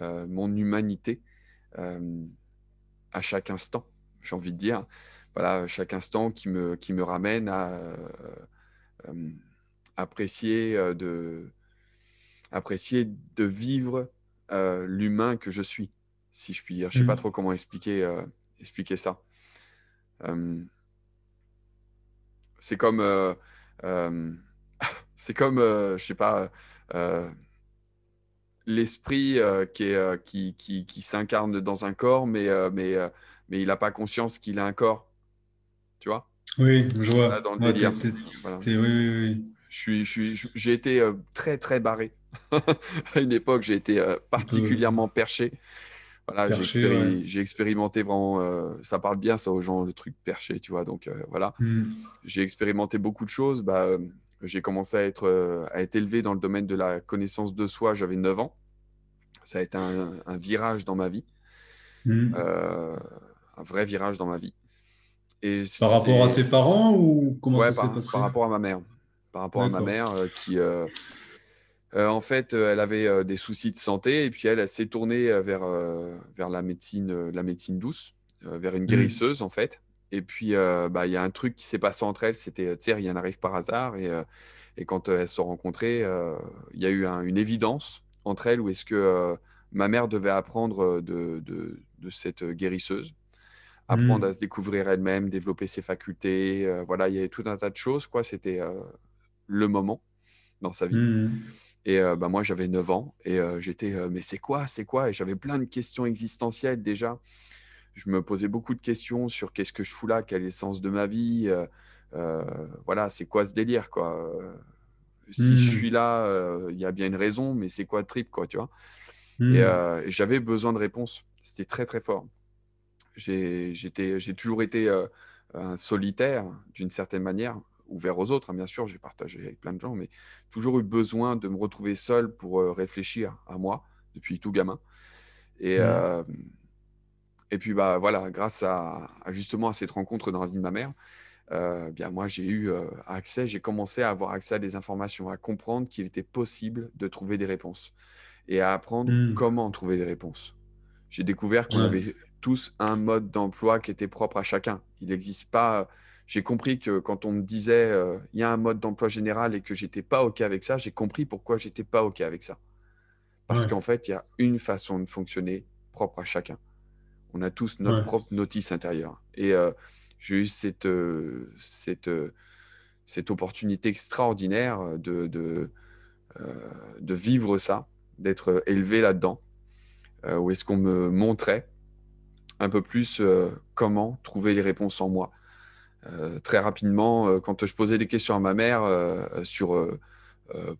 B: euh, mon humanité à chaque instant, j'ai envie de dire. Voilà, chaque instant qui me, qui me ramène à apprécier, de, apprécier de vivre l'humain que je suis, si je puis dire. Je ne sais pas mmh. trop comment expliquer, expliquer ça. C'est comme. Euh, euh, c'est comme, euh, je sais pas, l'esprit qui, qui, qui, s'incarne dans un corps, mais, il n'a pas conscience qu'il a un corps. Tu vois
A: Oui, je vois. dans le délire.
B: oui,
A: oui, oui.
B: J'ai été très, très barré. à une époque, j'ai été particulièrement perché. Voilà, j'ai expérimenté vraiment. Euh, ça parle bien ça aux gens le truc perché, tu vois. Donc euh, voilà, hmm. j'ai expérimenté beaucoup de choses. Bah, euh, j'ai commencé à être à être élevé dans le domaine de la connaissance de soi. J'avais 9 ans. Ça a été un, virage dans ma vie, hmm. un vrai virage dans ma vie. Et par rapport à tes parents
A: ou comment ça s'est passé Par rapport
B: à ma mère. Par rapport à ma mère qui euh, en fait, euh, elle avait euh, des soucis de santé et puis elle, s'est tournée vers, vers la, médecine, la médecine douce, vers une mmh. guérisseuse en fait. Et puis, bah, il y a un truc qui s'est passé entre elles, c'était, tu sais, en arrive par hasard. Et, et quand elles se sont rencontrées, il y a eu une évidence entre elles où est-ce que ma mère devait apprendre de, de, cette guérisseuse, apprendre mmh. à se découvrir elle-même, développer ses facultés. voilà, il y avait tout un tas de choses. Quoi, c'était le moment dans sa vie. Mmh. Et bah, moi, j'avais 9 ans et j'étais, mais c'est quoi, c'est quoi Et j'avais plein de questions existentielles déjà. Je me posais beaucoup de questions sur qu'est-ce que je fous là, quel est le sens de ma vie, voilà, c'est quoi ce délire, quoi. Si je mmh. suis là, il y a bien une raison, mais c'est quoi le trip, quoi, tu vois Et mmh. j'avais besoin de réponses. C'était très, très fort. J'ai, j'étais, j'ai toujours été un solitaire, d'une certaine manière ouvert aux autres, hein, bien sûr, j'ai partagé avec plein de gens, mais toujours eu besoin de me retrouver seul pour euh, réfléchir à moi depuis tout gamin. Et, mmh. et puis, bah, voilà, grâce à, justement à cette rencontre dans la vie de ma mère, euh, bien, moi, j'ai eu euh, accès, j'ai commencé à avoir accès à des informations, à comprendre qu'il était possible de trouver des réponses et à apprendre mmh. comment trouver des réponses. J'ai découvert qu'on avait tous un mode d'emploi qui était propre à chacun. Il n'existe pas j'ai compris que quand on me disait euh, il y a un mode d'emploi général et que j'étais pas OK avec ça, j'ai compris pourquoi j'étais pas OK avec ça. Parce qu'en fait, il y a une façon de fonctionner propre à chacun. On a tous notre propre notice intérieure. Et euh, j'ai eu cette, euh, cette, opportunité extraordinaire de, de, de vivre ça, d'être élevé là-dedans, où est-ce qu'on me montrait un peu plus comment trouver les réponses en moi euh, très rapidement, euh, quand je posais des questions à ma mère euh, sur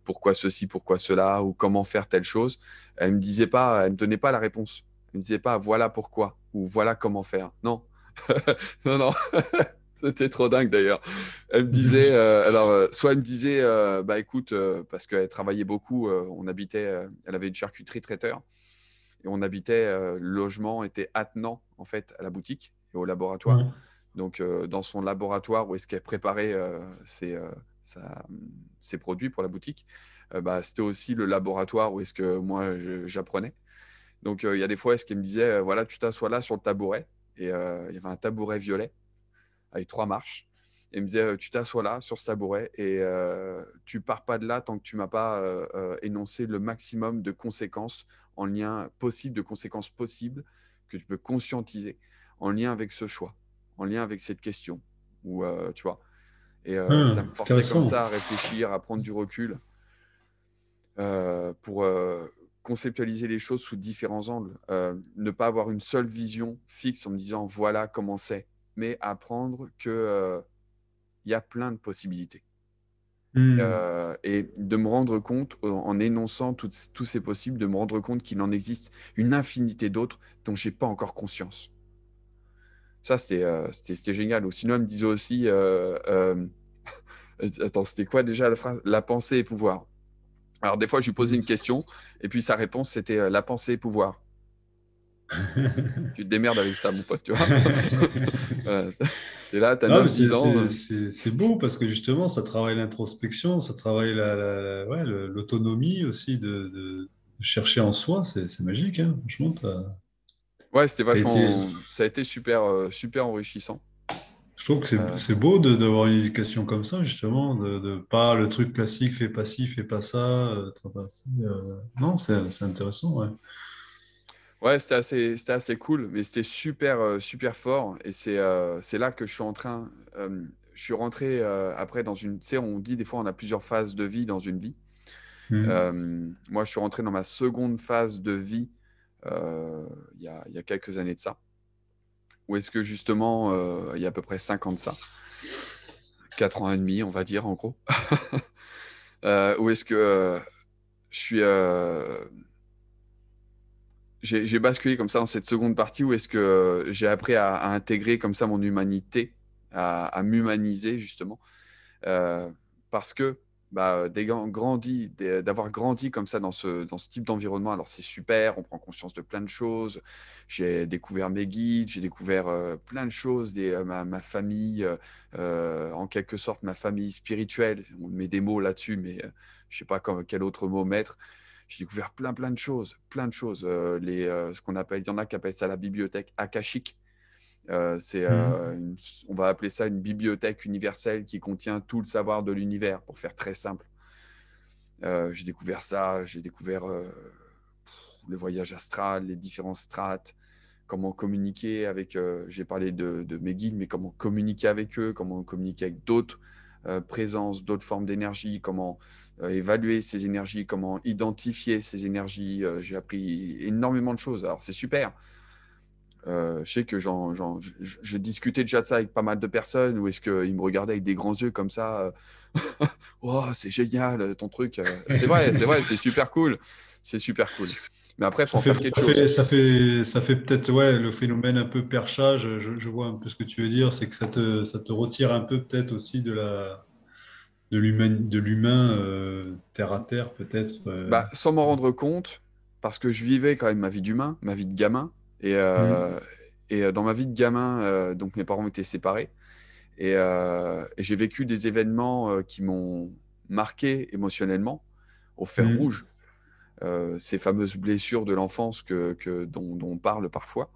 B: pourquoi ceci, pourquoi cela, ou comment faire telle chose, elle me disait pas, elle me donnait pas la réponse. Elle me disait pas voilà pourquoi ou voilà comment faire. Non, non, non. C'était trop dingue d'ailleurs. Elle me disait, alors, soit elle me disait, bah écoute, parce qu'elle travaillait beaucoup, on habitait, elle avait une charcuterie traiteur, et on habitait, le logement était attenant en fait à la boutique et au laboratoire donc euh, dans son laboratoire où est-ce qu'elle préparait euh, euh, hum, ses, produits pour la boutique. Bah, c'était aussi le laboratoire où est-ce que moi j'apprenais. Donc il y a des fois, est-ce qu'elle me disait, voilà, tu t'assois là sur le tabouret. Et il y avait un tabouret violet avec trois marches. Et elle me disait, tu t'assois là sur ce tabouret et tu pars pas de là tant que tu m'as pas énoncé le maximum de conséquences en lien possible, de conséquences possibles que tu peux conscientiser en lien avec ce choix en lien avec cette question. Ou, euh, tu vois. Et euh, hmm, ça me forçait comme ça à réfléchir, à prendre du recul euh, pour conceptualiser les choses sous différents angles. ne pas avoir une seule vision fixe en me disant voilà comment c'est, mais apprendre que il y a plein de possibilités. Hmm. et de me rendre compte, en énonçant tous ces possibles, de me rendre compte qu'il en existe une infinité d'autres dont j'ai pas encore conscience. Ça, euh, c'était génial. Ou sinon, elle me disait aussi, euh, euh, attends, c'était quoi déjà la phrase La pensée et pouvoir. Alors, des fois, je lui posais une question, et puis sa réponse, c'était la pensée et pouvoir. tu te démerdes avec ça, mon pote, tu vois. T'es là, t'as 9-10 ans.
A: C'est beau parce que justement, ça travaille l'introspection, ça travaille l'autonomie aussi de, chercher en soi. C'est magique, hein. franchement
B: ouais, c'était vachement. Ça a été super, euh, super enrichissant.
A: Je trouve que c'est euh. beau d'avoir une éducation comme ça, justement, de, de, pas le truc classique, fais pas ci, fais pas ça. Euh, non, c'est intéressant, ouais.
B: Ouais, c'était assez, assez cool, mais c'était super, super fort. Et c'est là que je suis en train. je suis rentré après dans une. Tu sais, on dit des fois, on a plusieurs phases de vie dans une vie. Mmh. moi, je suis rentré dans ma seconde phase de vie euh, il y, a, quelques années de ça Ou est-ce que justement, euh, il y a à peu près 5 ans de ça 4 ans et demi, on va dire, en gros euh, Ou est-ce que je suis j'ai basculé comme ça dans cette seconde partie où est-ce que j'ai appris à, intégrer comme ça mon humanité, à, m'humaniser justement, parce que bah, grandi, d'avoir grandi comme ça dans ce, type d'environnement. Alors c'est super, on prend conscience de plein de choses. J'ai découvert mes guides, j'ai découvert plein de choses, des, ma, famille, en quelque sorte ma famille spirituelle. On met des mots là-dessus, mais je sais pas quel autre mot mettre. J'ai découvert plein plein de choses, plein de choses. les, ce qu'on appelle, il y en a qui appellent ça la bibliothèque akashique. Euh, mmh. euh, on va appeler ça une bibliothèque universelle qui contient tout le savoir de l'univers, pour faire très simple. Euh, j'ai découvert ça, j'ai découvert le voyage astral, les différentes strates, comment communiquer avec. j'ai parlé de, de, mes guides, mais comment communiquer avec eux, comment communiquer avec d'autres présences, d'autres formes d'énergie, comment évaluer ces énergies, comment identifier ces énergies. j'ai appris énormément de choses. Alors c'est super. Euh, je sais que j'en, je discutais déjà de ça avec pas mal de personnes, ou est-ce qu'ils me regardaient avec des grands yeux comme ça euh, Oh, c'est génial euh, ton truc. C'est vrai, c'est vrai, c'est super cool. C'est super cool. Mais après, ça fait, faire quelque chose. ça
A: fait, ça fait peut-être ouais, le phénomène un peu perchage. Je, vois un peu ce que tu veux dire. C'est que ça te, ça te retire un peu peut-être aussi de la de l'humain, de l'humain terre à terre peut-être. Bah, sans m'en rendre compte,
B: parce que je vivais quand même ma vie d'humain, ma vie de gamin. Et, euh, mmh. euh, dans ma vie de gamin, euh, donc mes parents étaient séparés. Et, j'ai vécu des événements qui m'ont marqué émotionnellement au fer mmh. rouge. ces fameuses blessures de l'enfance que, dont, on parle parfois.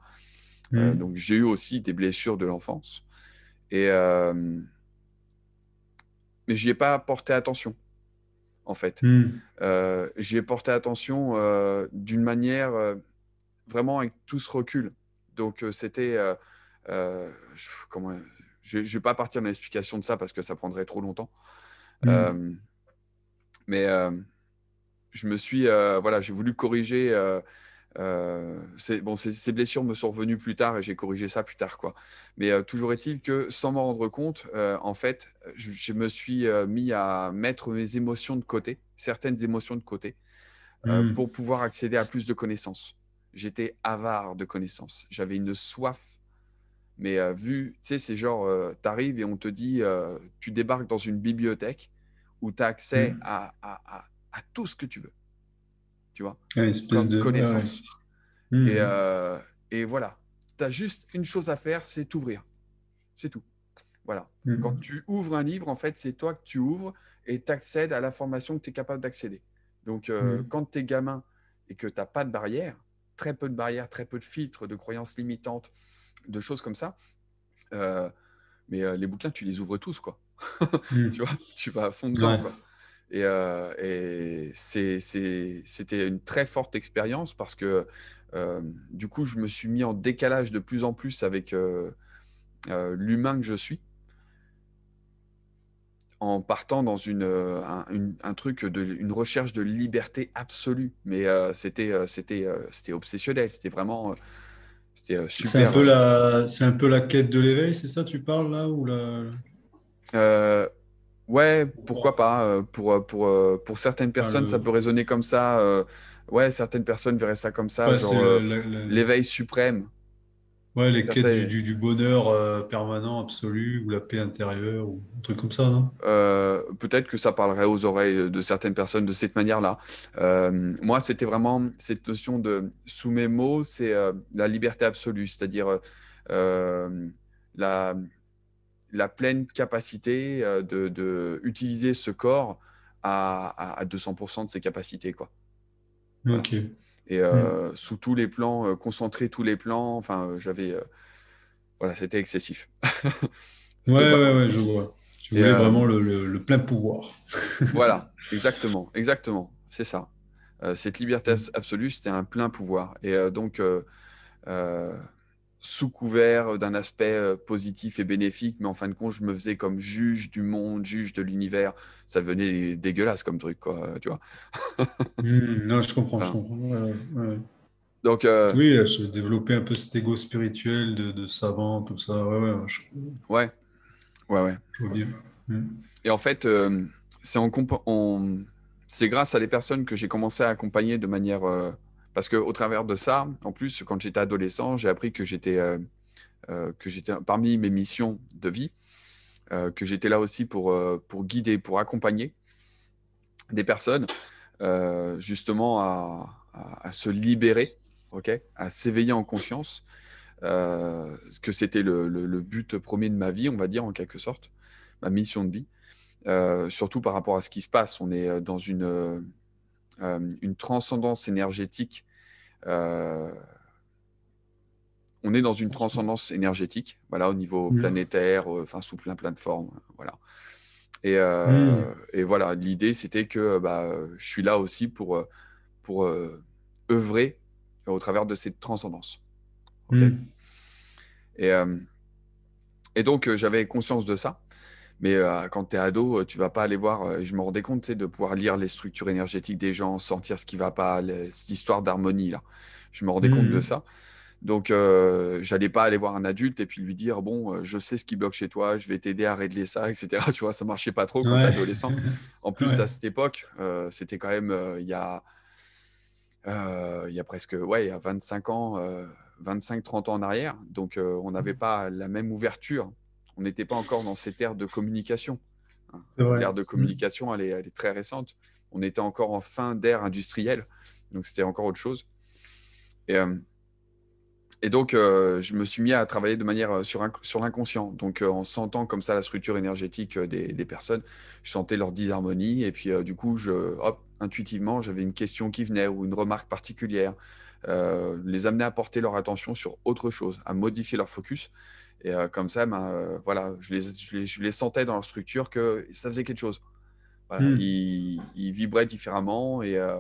B: Mmh. donc j'ai eu aussi des blessures de l'enfance. Et euh, mais j'y ai pas porté attention, en fait. j'y ai porté attention d'une manière vraiment avec tout ce recul. Donc, euh, c'était. Euh, euh, comment, je ne vais pas partir dans l'explication de ça parce que ça prendrait trop longtemps. Mm. mais je me suis. voilà, j'ai voulu corriger. bon, ces, blessures me sont revenues plus tard et j'ai corrigé ça plus tard. Quoi. Mais toujours est-il que sans m'en rendre compte, en fait, je, me suis mis à mettre mes émotions de côté, certaines émotions de côté, mm. pour pouvoir accéder à plus de connaissances j'étais avare de connaissances. J'avais une soif. Mais euh, vu, tu sais, c'est genre, euh, tu arrives et on te dit, euh, tu débarques dans une bibliothèque où tu as accès mm. à, à, à, tout ce que tu veux. Tu vois
A: Une espèce de... connaissance. Mm.
B: Et, et, voilà. Tu as juste une chose à faire, c'est t'ouvrir. C'est tout. Voilà. Mm. Quand tu ouvres un livre, en fait, c'est toi que tu ouvres et tu accèdes à la formation que tu es capable d'accéder. Donc, quand tu es gamin et que tu n'as pas de barrière, très peu de barrières, très peu de filtres, de croyances limitantes, de choses comme ça. Euh, mais euh, les bouquins, tu les ouvres tous, quoi. Hmm. tu vois, tu vas à fond dedans. Et, euh, et c'était une très forte expérience parce que du coup, je me suis mis en décalage de plus en plus avec l'humain que je suis en partant dans euh, une, un, truc de une recherche de liberté absolue mais euh, c'était euh, c'était c'était obsessionnel c'était vraiment c'était super c'est un peu
A: la c'est un peu la quête de l'éveil c'est ça tu parles là ou
B: la ouais pourquoi pas pour pour pour certaines personnes ça peut résonner comme ça ouais certaines personnes verraient ça comme ça genre l'éveil suprême
A: Ouais, les quêtes du, bonheur euh, permanent, absolu, ou la paix intérieure, ou un truc comme ça, non euh, Peut-être
B: que ça parlerait aux oreilles de certaines personnes de cette manière-là. Euh, moi, c'était vraiment cette notion de, sous mes mots, c'est la liberté absolue, c'est-à-dire la, pleine capacité de, utiliser ce corps à, 200% de ses capacités, quoi. Ok. Et mm. euh, sous tous les plans, euh, concentrer tous les plans, enfin, euh, j'avais. voilà, c'était excessif.
A: ouais, ouais, ouais, je vois. Tu voulais vraiment le, plein pouvoir.
B: voilà, exactement, exactement. C'est ça. cette liberté mm. absolue, c'était un plein pouvoir. Et donc sous couvert euh, d'un aspect euh, positif et bénéfique, mais en fin de compte, je me faisais comme juge du monde, juge de l'univers. Ça devenait dégueulasse comme truc, quoi, tu vois.
A: Mmh, non, je comprends, je comprends.
B: Donc, euh, Oui,
A: j'ai développé un peu cet ego spirituel de, de savant, tout ça. Ouais, ouais. Ouais, ouais. Mmh.
B: Et en fait, c'est grâce à des personnes que j'ai commencé à accompagner de manière parce qu'au travers de ça, en plus, quand j'étais adolescent, j'ai appris que j'étais euh, euh, que j'étais parmi mes missions de vie, euh, que j'étais là aussi pour, pour guider, pour accompagner des personnes justement à, se libérer, ok, à s'éveiller en conscience, que c'était le, but premier de ma vie, on va dire en quelque sorte, ma mission de vie, surtout par rapport à ce qui se passe. On est dans une euh, une transcendance énergétique. Euh, on est dans une transcendance énergétique, voilà, au niveau mmh. planétaire, euh, enfin sous plein plein de formes, voilà. Et, mmh. voilà, l'idée c'était que bah, je suis là aussi pour pour œuvrer au travers de cette transcendance. Mmh. Et, donc, j'avais conscience de ça. Mais ah, quand tu es ado, tu vas pas aller voir. je me rendais compte de pouvoir lire les structures énergétiques des gens, sentir ce qui va pas, cette histoire d'harmonie là. Je me rendais compte de mmh. ça. Donc, euh, j'allais pas aller voir un adulte et puis lui dire bon, je sais ce qui bloque chez toi, je vais t'aider à régler ça, etc. Tu vois, ça marchait pas trop quand tu es adolescent. En plus, à cette époque, c'était quand même il y a il y a presque ouais, il y a 25 ans, 25-30 ans en arrière. Donc, on mmh. n'avait pas la même ouverture on n'était pas encore dans cette ère de communication.
A: Hein, l'ère de
B: communication, elle est, très récente. On était encore en fin d'ère industrielle, donc c'était encore autre chose. Et, euh, donc, euh, je me suis mis à travailler de manière euh, sur, l'inconscient. Donc, en sentant comme ça la structure énergétique des, personnes, je sentais leur disharmonie. Et puis, du coup, je, intuitivement, j'avais une question qui venait ou une remarque particulière. les amener à porter leur attention sur autre chose, à modifier leur focus. Et euh, comme ça, ben, euh, voilà, je les, je, les, sentais dans leur structure que ça faisait quelque chose. Hmm. ils, vibraient différemment. Et, euh,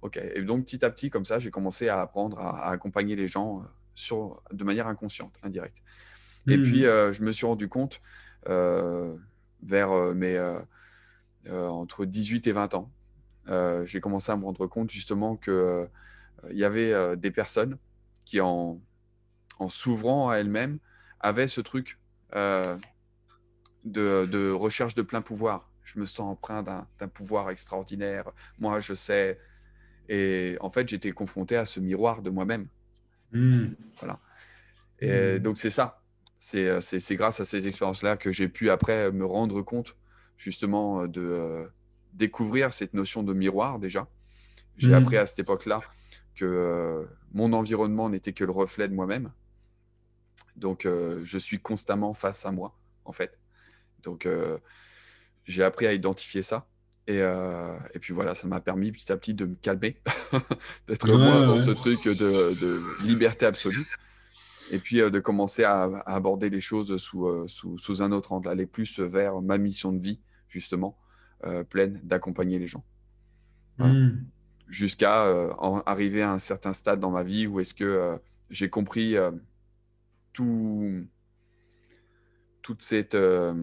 B: ok et donc, petit à petit, comme ça, j'ai commencé à apprendre à, accompagner les gens sur, de manière inconsciente, indirecte. Et puis, hmm. je me suis rendu compte vers mes, entre 18 et 20 ans, j'ai commencé à me rendre compte justement qu'il il y avait des personnes qui, en, en s'ouvrant à elles-mêmes, avait ce truc euh, de, recherche de plein pouvoir. Je me sens empreint d'un pouvoir extraordinaire. Moi, je sais. Et en fait, j'étais confronté à ce miroir de moi-même. Hmm. Voilà. Et hmm. donc, c'est ça. Euh, c'est grâce à ces expériences-là que j'ai pu après me rendre compte justement euh, de découvrir cette notion de miroir déjà. J'ai hmm. appris à cette époque-là que mon environnement n'était que le reflet de moi-même. Donc, euh, je suis constamment face à moi, en fait. Donc, euh, j'ai appris à identifier ça. Et, euh, et, puis voilà, ça m'a permis petit à petit de me calmer, d'être moins dans ce truc de, liberté absolue. Et puis de commencer à, aborder les choses sous, sous, sous, un autre angle, aller plus vers ma mission de vie, justement, pleine d'accompagner les gens. Hmm. Jusqu'à arriver à un certain stade dans ma vie où est-ce que j'ai compris tout, toute cette, euh,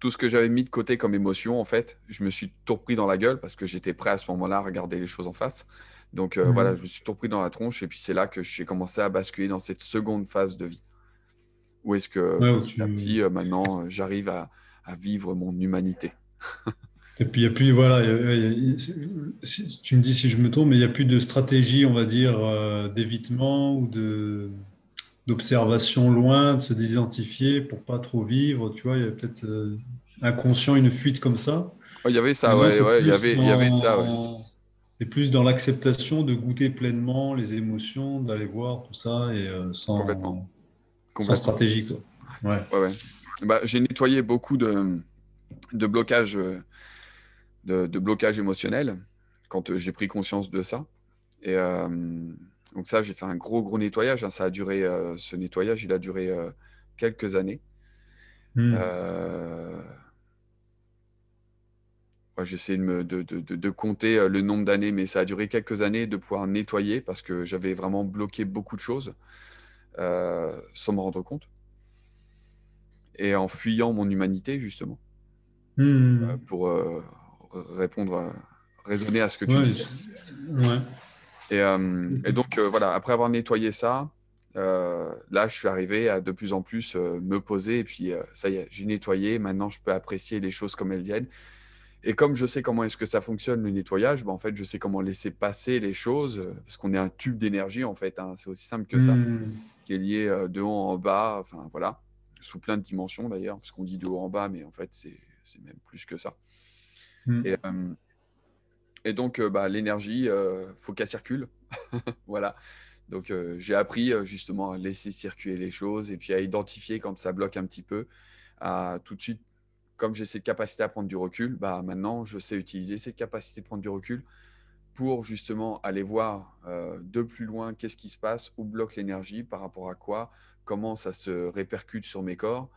B: tout ce que j'avais mis de côté comme émotion, en fait, je me suis tout repris dans la gueule parce que j'étais prêt à ce moment-là à regarder les choses en face. Donc euh, voilà, mhm. je me suis tout repris dans la tronche et puis c'est là que j'ai commencé à basculer dans cette seconde phase de vie. Où est-ce que euh, maintenant, j'arrive à, vivre mon humanité
A: Et puis, il a, plus tu me dis si je me trompe, mais il n'y a plus de stratégie, on va dire, d'évitement ou de, d'observation loin, de se désidentifier pour pas trop vivre. Tu vois, il y a peut-être euh, inconscient une fuite comme ça.
B: il y avait ça, ouais, il y avait, il y avait ça, ouais.
A: Et plus dans l'acceptation de goûter pleinement les émotions, d'aller voir tout ça et euh, sans, Complètement.
B: Complètement. sans stratégie. Quoi. Ouais. ouais, bah, j'ai nettoyé beaucoup de, de blocages euh, de, blocage émotionnel, quand j'ai pris conscience de ça. Et. Donc ça, j'ai fait un gros, gros nettoyage. Hein. Ça a duré, euh, ce nettoyage, il a duré euh, quelques années. Hmm. Euh, J'essaie de, de, de, compter le nombre d'années, mais ça a duré quelques années de pouvoir nettoyer parce que j'avais vraiment bloqué beaucoup de choses sans me rendre compte. Et en fuyant mon humanité, justement,
A: hmm.
B: pour répondre, raisonner à ce que tu dis. Euh, et, donc, euh, voilà, après avoir nettoyé ça, euh, là, je suis arrivé à de plus en plus me poser. Et puis, ça y est, j'ai nettoyé. Maintenant, je peux apprécier les choses comme elles viennent. Et comme je sais comment est-ce que ça fonctionne le nettoyage, bah, en fait, je sais comment laisser passer les choses parce qu'on est un tube d'énergie en fait. Hein. c'est aussi simple que ça, hmm. qui est lié de haut en bas. Enfin voilà, sous plein de dimensions d'ailleurs, parce qu'on dit de haut en bas, mais en fait, c'est même plus que ça. Hmm. Et, et donc, euh, bah, l'énergie, euh, faut qu'elle circule. voilà. Donc, euh, j'ai appris justement à laisser circuler les choses et puis à identifier quand ça bloque un petit peu, à tout de suite comme j'ai cette capacité à prendre du recul, bah maintenant je sais utiliser cette capacité de prendre du recul pour justement aller voir de plus loin qu'est-ce qui se passe, où bloque l'énergie, par rapport à quoi, comment ça se répercute sur mes corps,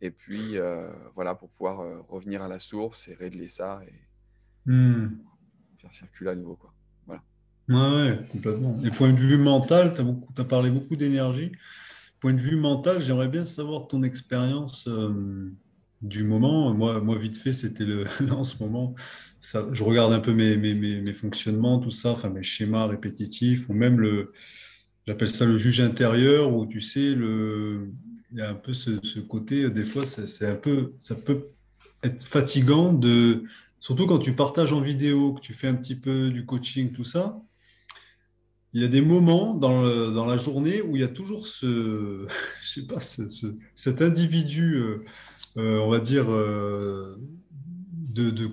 B: et puis voilà pour pouvoir revenir à la source et régler ça. Et... Mmh circuler à nouveau. Quoi. Voilà.
A: Ouais, complètement. Et point de vue mental, tu as, as, parlé beaucoup d'énergie. Point de vue mental, j'aimerais bien savoir ton expérience euh, du moment. Moi, moi, vite fait, c'était le. en ce moment, ça, je regarde un peu mes, mes, mes, fonctionnements, tout ça, enfin mes schémas répétitifs, ou même le. J'appelle ça le juge intérieur, où tu sais, le, il y a un peu ce, ce côté, des fois, c'est un peu, ça peut être fatigant de, surtout quand tu partages en vidéo, que tu fais un petit peu du coaching, tout ça, il y a des moments dans, la journée où il y a toujours ce, je sais pas, cet individu, euh, euh, on va dire, euh, de, de,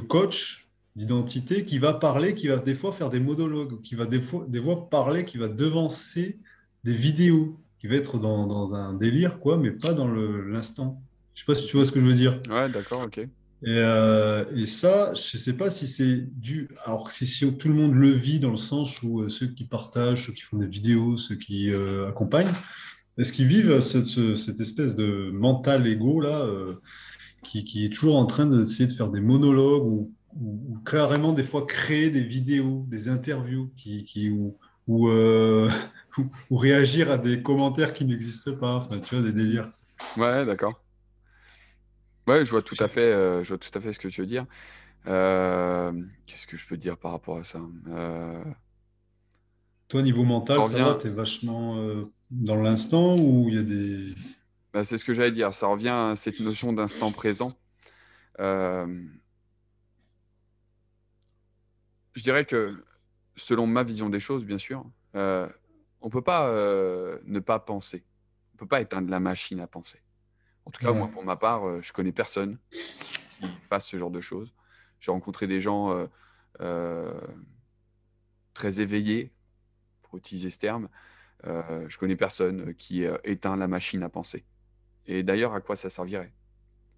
A: coach, d'identité, qui va parler, qui va des fois faire des monologues, qui va des fois, des parler, qui va devancer des vidéos, qui va être dans, dans un délire, quoi, mais pas dans l'instant. Je sais pas si tu vois ce que je veux dire.
B: Ouais, d'accord, ok.
A: Et, euh, et, ça, je ne sais pas si c'est dû. Alors, si, si tout le monde le vit dans le sens où euh, ceux qui partagent, ceux qui font des vidéos, ceux qui euh, accompagnent, est-ce qu'ils vivent cette, cette, espèce de mental égo là, qui, qui, est toujours en train d'essayer de faire des monologues ou, ou, carrément des fois créer des vidéos, des interviews, qui, qui ou, ou réagir à des commentaires qui n'existent pas, enfin, tu vois, des délires.
B: Ouais, d'accord. Ouais, je vois tout à fait, euh, je vois tout à fait ce que tu veux dire. Euh, qu'est-ce que je peux dire par rapport à ça euh...
A: Toi, niveau mental, tu ça va, t'es vachement euh, dans l'instant ou il y a des.
B: Bah, c'est ce que j'allais dire. Ça revient à cette notion d'instant présent. Je dirais que, selon ma vision des choses, bien sûr, on peut pas ne pas penser. On peut pas éteindre la machine à penser. En tout cas, moi, pour ma part, euh, je connais personne qui fasse ce genre de choses. J'ai rencontré des gens euh, euh, très éveillés, pour utiliser ce terme. Je je connais personne qui éteint la machine à penser. Et d'ailleurs, à quoi ça servirait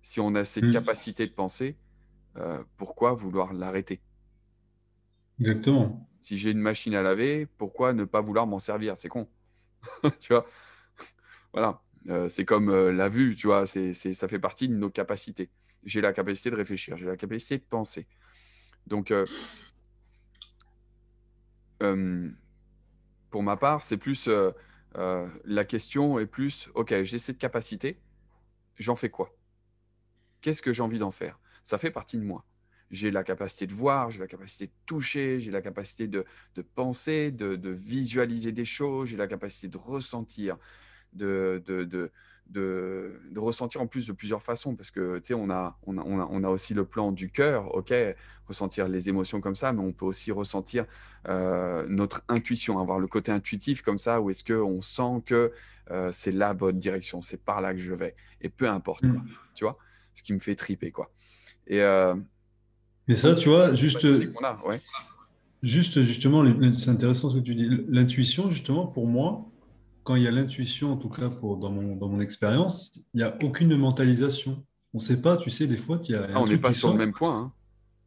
B: Si on a cette hmm. capacité de penser, pourquoi vouloir l'arrêter
A: Exactement.
B: Si j'ai une machine à laver, pourquoi ne pas vouloir m'en servir C'est con. tu vois Voilà. Euh, c'est comme euh, la vue, tu vois, c'est, ça fait partie de nos capacités. J'ai la capacité de réfléchir, j'ai la capacité de penser. Donc, euh, pour ma part, c'est plus la question est plus, ok, j'ai cette capacité, j'en fais quoi Qu'est-ce que j'ai envie d'en faire Ça fait partie de moi. J'ai la capacité de voir, j'ai la capacité de toucher, j'ai la capacité de, penser, de, visualiser des choses, j'ai la capacité de ressentir de, de, de, de, ressentir en plus de plusieurs façons, parce que tu sais, on a, on, a, on, a, aussi le plan du cœur, ok, ressentir les émotions comme ça, mais on peut aussi ressentir euh, notre intuition, avoir le côté intuitif comme ça, où est-ce qu'on sent que euh, c'est la bonne direction, c'est par là que je vais, et peu importe, mmh. tu vois, ce qui me fait triper, quoi. Et, euh,
A: ça, tu vois, juste. Juste, justement, c'est intéressant ce que tu dis. L'intuition, justement, pour moi, quand il y a l'intuition, en tout cas pour, dans mon, dans mon expérience, il n'y a aucune mentalisation. On ne sait pas, tu sais, des fois, qu'il y a. Ah, on n'est pas sur le même point. Hein.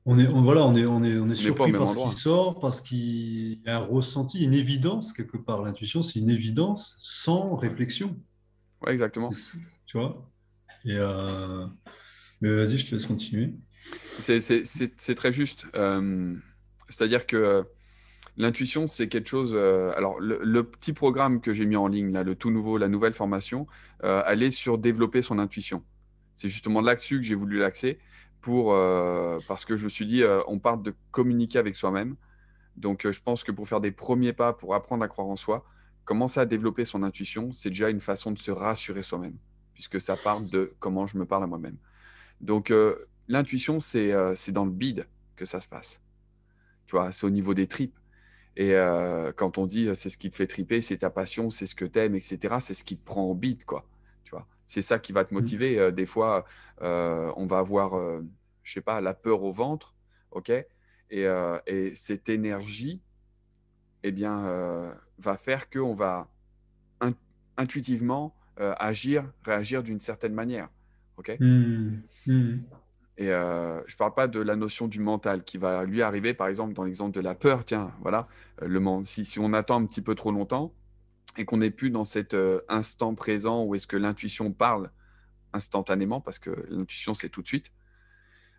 A: On est, on, voilà, on est, on est, on est surpris par sort, parce qu'il y a un ressenti, une évidence quelque part. L'intuition, c'est une évidence sans réflexion. Ouais, exactement. Tu vois Et euh, Mais vas-y, je te laisse continuer.
B: C'est très juste. Euh, c'est-à-dire que euh, L'intuition, c'est quelque chose. Euh, alors, le, petit programme que j'ai mis en ligne, là, le tout nouveau, la nouvelle formation, euh, elle est sur développer son intuition. C'est justement là-dessus que j'ai voulu l'axer pour euh, parce que je me suis dit, on parle de communiquer avec soi-même. Donc, je pense que pour faire des premiers pas, pour apprendre à croire en soi, commencer à développer son intuition, c'est déjà une façon de se rassurer soi-même, puisque ça parle de comment je me parle à moi-même. Donc, l'intuition, c'est dans le bide que ça se passe. Tu vois, c'est au niveau des tripes et euh, quand on dit c'est ce qui te fait triper, c'est ta passion, c'est ce que tu aimes, etc., c'est ce qui te prend en bide, quoi. Tu vois, c'est ça qui va te mmh. motiver. Euh, des fois, euh, on va avoir, je sais pas, la peur au ventre, ok et, cette énergie, eh bien, va faire qu'on va intuitivement agir, réagir d'une certaine manière, ok
A: mmh. Mmh.
B: Et euh, je ne parle pas de la notion du mental qui va lui arriver, par exemple, dans l'exemple de la peur. Tiens, voilà, euh, le si, si on attend un petit peu trop longtemps et qu'on n'est plus dans cet euh, instant présent où est-ce que l'intuition parle instantanément, parce que l'intuition, c'est tout de suite,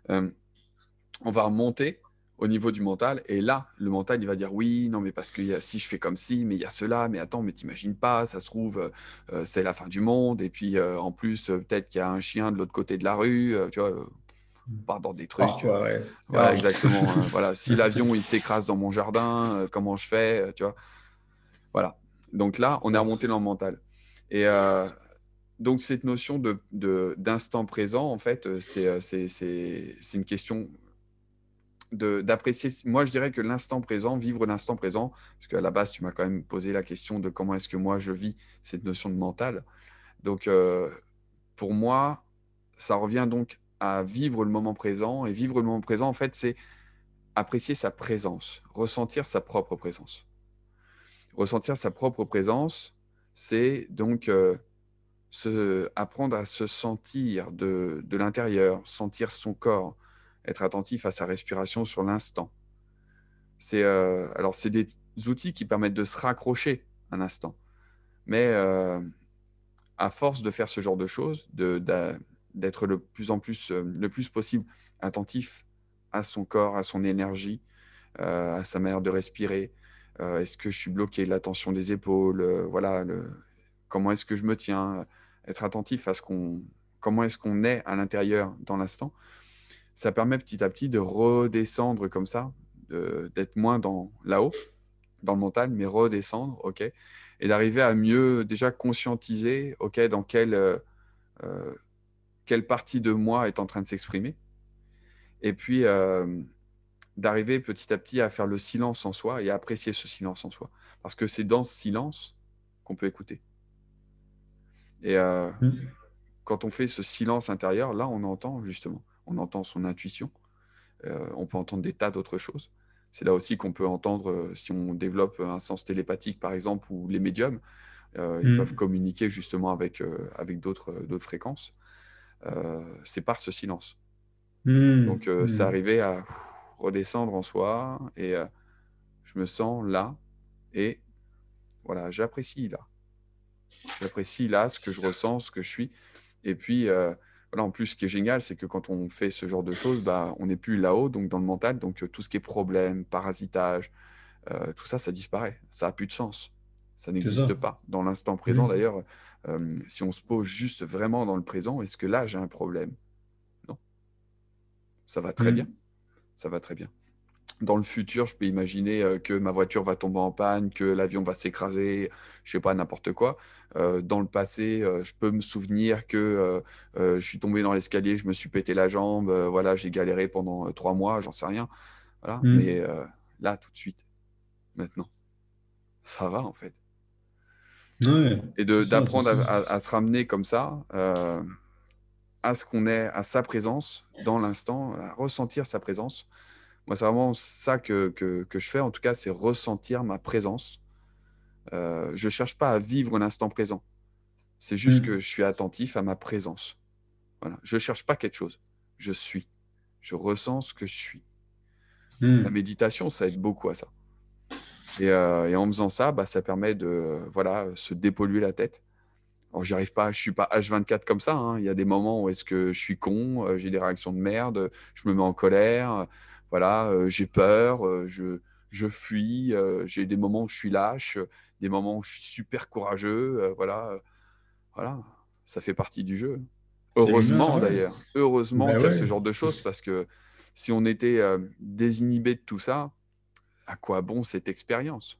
B: on va remonter au niveau du mental. Et là, le mental, il va dire oui, non, mais parce que y si je fais comme si, mais il y a cela, mais attends, mais t'imagines pas, ça se trouve, c'est la fin du monde. Et puis, en plus, peut-être qu'il y a un chien de l'autre côté de la rue, tu vois, on dans des trucs. Ah, euh, voilà, exactement. Hein. voilà, si l'avion il s'écrase dans mon jardin, euh, comment je fais, euh, tu vois. Voilà. Donc là, on est remonté dans le mental. Et donc cette notion de d'instant présent, en fait, c'est une question de d'apprécier. Moi, je dirais que l'instant présent, vivre l'instant présent, parce qu'à la base, tu m'as quand même posé la question de comment est-ce que moi je vis cette notion de mental. Donc, pour moi, ça revient donc à vivre le moment présent. Et vivre le moment présent, en fait, c'est apprécier sa présence, ressentir sa propre présence. Ressentir sa propre présence, c'est donc euh, apprendre à se sentir de, l'intérieur, sentir son corps, être attentif à sa respiration sur l'instant. C'est euh, alors c'est des outils qui permettent de se raccrocher un instant, mais euh, à force de faire ce genre de choses, de d'être le plus en plus, euh, le plus possible attentif à son corps, à son énergie, euh, à sa manière de respirer. Euh, est-ce que je suis bloqué La tension des épaules, voilà. Le, comment est-ce que je me tiens Être attentif à ce qu'on, comment est-ce qu'on est à l'intérieur dans l'instant. Ça permet petit à petit de redescendre comme ça, d'être moins dans là-haut, dans le mental, mais redescendre, ok, et d'arriver à mieux déjà conscientiser, ok, dans quel quelle partie de moi est en train de s'exprimer. Et puis, euh, d'arriver petit à petit à faire le silence en soi et à apprécier ce silence en soi. Parce que c'est dans ce silence qu'on peut écouter. Et euh, mmh. quand on fait ce silence intérieur, là, on entend justement, on entend son intuition. Euh, on peut entendre des tas d'autres choses. C'est là aussi qu'on peut entendre, si on développe un sens télépathique, par exemple, ou les médiums, ils mmh. peuvent communiquer justement avec, avec d'autres fréquences. Euh, c'est par ce silence.
A: Mmh, donc, euh, c'est mmh.
B: arrivé à redescendre en soi et euh, je me sens là et voilà, j'apprécie là. J'apprécie là ce que je ressens, ce que je suis. Et puis, voilà, en plus, ce qui est génial, c'est que quand on fait ce genre de choses, bah, on n'est plus là-haut, donc dans le mental. Donc, tout ce qui est problème, parasitage, tout ça, ça disparaît. Ça n'a plus de sens. Ça n'existe pas. Dans l'instant présent, d'ailleurs, euh, si on se pose juste vraiment dans le présent, est-ce que là, j'ai un problème Non. Ça va très bien. Ça va très bien. Dans le futur, je peux imaginer euh, que ma voiture va tomber en panne, que l'avion va s'écraser, je sais pas, n'importe quoi. Euh, dans le passé, je peux me souvenir que je suis tombé dans l'escalier, je me suis pété la jambe, voilà, j'ai galéré pendant trois mois, j'en sais rien. Voilà. Mmh. Mais là, tout de suite, maintenant, ça va en fait
A: et d'apprendre
B: à, se ramener comme ça euh, à ce qu'on est, à sa présence dans l'instant, à ressentir sa présence. Moi, c'est vraiment ça que, que, je fais, en tout cas, c'est ressentir ma présence. Euh, je cherche pas à vivre l'instant présent. C'est juste mm. que je suis attentif à ma présence. Voilà. Je cherche pas quelque chose. Je suis. Je ressens ce que je suis. Mm. La méditation, ça aide beaucoup à ça. Euh, et, en faisant ça, bah, ça permet de voilà, se dépolluer la tête. Alors, j'y pas, je suis pas H24 comme ça. Hein. Il y a des moments où est-ce que je suis con, euh, j'ai des réactions de merde, je me mets en colère, voilà, euh, j'ai peur, je, je fuis, j'ai des moments où je suis lâche, des moments où je suis super courageux, voilà, voilà, ça fait partie du jeu. Heureusement d'ailleurs, heureusement bah qu'il y a ce genre de choses parce que si on était désinhibé de tout ça, à quoi bon cette expérience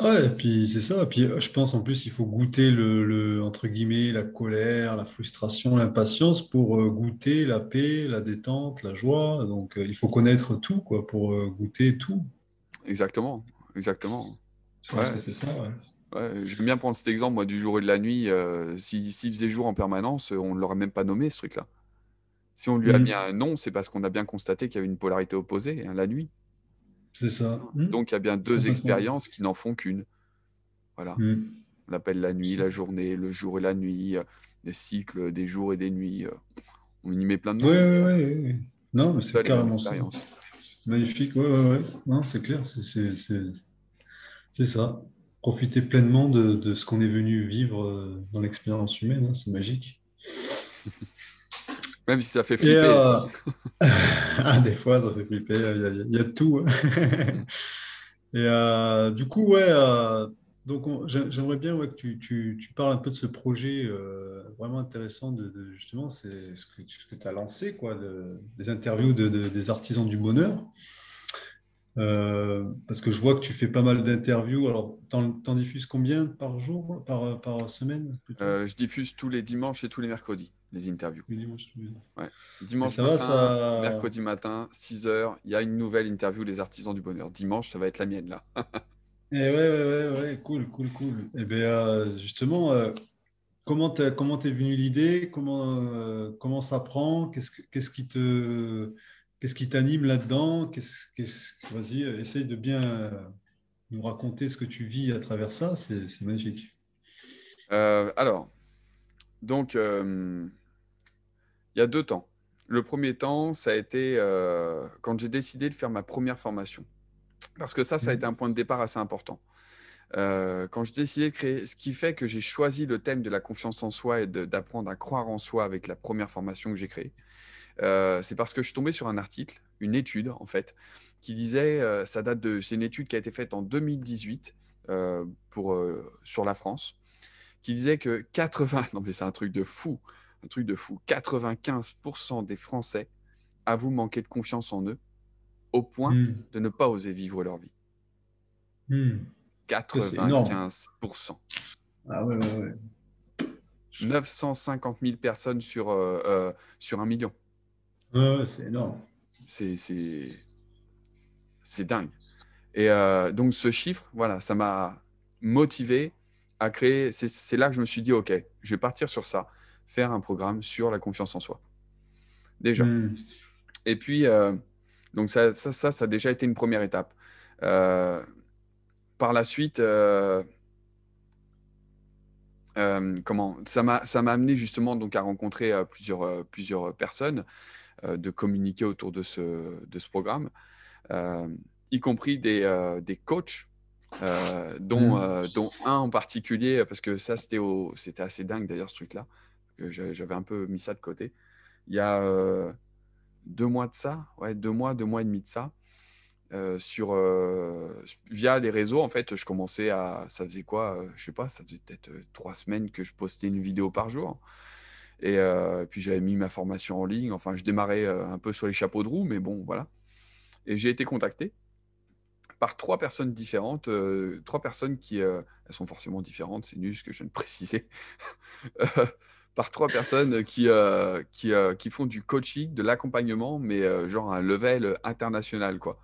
A: Ouais, et puis c'est ça. Puis euh, je pense en plus il faut goûter le, entre guillemets la colère, la frustration, l'impatience pour euh, goûter la paix, la détente, la joie. Donc euh, il faut connaître tout quoi pour goûter tout.
B: Exactement, exactement.
A: Je c'est ça.
B: Ouais. bien prendre cet exemple moi du jour et de la nuit. S'il faisait jour en permanence, on ne l'aurait même pas nommé ce truc-là. Si on lui a mm. mis un nom, c'est parce qu'on a bien constaté qu'il y avait une polarité opposée, hein, la nuit.
A: C'est ça. Mmh.
B: Donc il y a bien deux expériences qui n'en font qu'une. Voilà. Mmh. On l'appelle la nuit, la journée, le jour et la nuit, les euh, cycles des jours et des nuits. Euh. On y met plein de. Oui, euh.
A: oui, oui. Non, c'est carrément Magnifique, Non, c'est clair, c'est ça. Profiter pleinement de, ce qu'on est venu vivre dans l'expérience humaine, hein, c'est magique.
B: Même si ça fait flipper.
A: Ah, des fois, ça fait flipper. Il y a, tout. Hein. Et euh, du coup, ouais, euh, donc j'aimerais bien que tu, parles un peu de ce projet euh, vraiment intéressant de, justement c'est ce que, tu as lancé, quoi, des interviews des artisans du bonheur. parce que je vois que tu fais pas mal d'interviews. Alors, t'en en diffuses combien par jour, par semaine Je diffuse tous
B: les dimanches et tous les mercredis les interviews. dimanche, matin, mercredi matin, 6h, il y a une nouvelle interview Les Artisans du Bonheur. Dimanche, ça va être la mienne, là.
A: Et eh ouais, ouais, ouais, cool, cool, cool. Et eh bien, euh, justement, euh, comment t'es venue l'idée comment, euh, comment ça prend Qu'est-ce qu'est-ce qui te... Qu'est-ce qui t'anime là-dedans Vas-y, essaye de bien nous raconter ce que tu vis à travers ça. C'est, c'est magique.
B: alors, donc, il y a deux temps. Le premier temps, ça a été euh, quand j'ai décidé de faire ma première formation. Parce que ça, ça a mhm. été un point de départ assez important. Euh, quand j'ai décidé de créer, ce qui fait que j'ai choisi le thème de la confiance en soi et d'apprendre à croire en soi avec la première formation que j'ai créée, euh, c'est parce que je suis tombé sur un article, une étude en fait, qui disait, ça date de, c'est une étude qui a été faite en 2018 pour, sur la France, qui disait que 80, non mais c'est un truc de fou, un truc de fou. 95% des Français avouent manquer de confiance en eux au point hmm. de ne pas oser vivre leur vie. 95%. Hmm. Ah ouais, ouais, ouais. 950 000 personnes sur, euh, euh, sur un million.
A: c'est énorme.
B: C'est dingue. Et euh, donc ce chiffre, voilà, ça m'a motivé à créer. C'est là que je me suis dit, OK, je vais partir sur ça faire un programme sur la confiance en soi. Déjà. Hmm. Et puis, euh, donc ça, ça, ça, ça, a déjà été une première étape. Euh, par la suite, euh, comment ça m'a, ça m'a amené justement donc à rencontrer plusieurs, plusieurs personnes, de communiquer autour de ce, de ce programme, y compris des, des coachs dont, hmm. dont, un en particulier, parce que ça, c'était, c'était assez dingue d'ailleurs, ce truc-là j'avais un peu mis ça de côté. Il y a euh, deux mois de ça, ouais, deux mois, deux mois et demi de ça, euh, sur, euh, via les réseaux, en fait, je commençais à. Ça faisait quoi Je sais pas, ça faisait peut-être trois semaines que je postais une vidéo par jour. Et puis j'avais mis ma formation en ligne. Enfin, je démarrais un peu sur les chapeaux de roue, mais bon, voilà. Et j'ai été contacté par trois personnes différentes, trois personnes qui, elles sont forcément différentes, c'est nul ce que je viens de préciser, par trois personnes qui, euh, euh, qui, font du coaching, de l'accompagnement, mais euh, genre à un level international, quoi.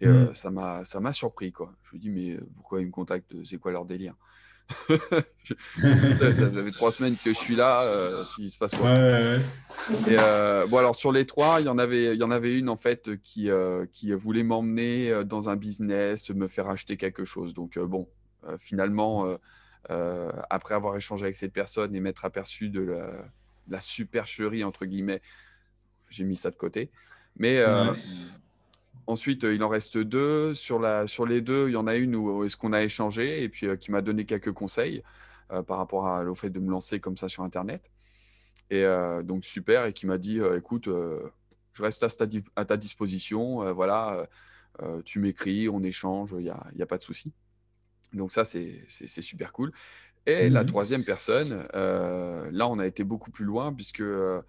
B: Et mmh. ça m'a ça m'a surpris, quoi. Je me dis, mais pourquoi ils me contactent C'est quoi leur délire ça, fait trois semaines que je suis là, il se passe quoi Et, bon, alors sur les trois, il y en avait, il y en avait une en fait qui, qui voulait m'emmener dans un business, me faire acheter quelque chose. Donc bon, finalement euh, après avoir échangé avec cette personne et m'être aperçu de la, supercherie, entre guillemets, j'ai mis ça de côté. Mais euh, ensuite, euh, il en reste deux. Sur, la, sur les deux, il y en a une où, est-ce qu'on a échangé et puis qui m'a donné quelques conseils par rapport à, au fait de me lancer comme ça sur Internet. Et donc, super, et qui m'a dit écoute, je reste à ta, à ta disposition, voilà, tu m'écris, on échange, il n'y a, a, pas de souci. Donc ça, c'est super cool. Et la mmh troisième personne, euh, là, on a été beaucoup plus loin puisque euh,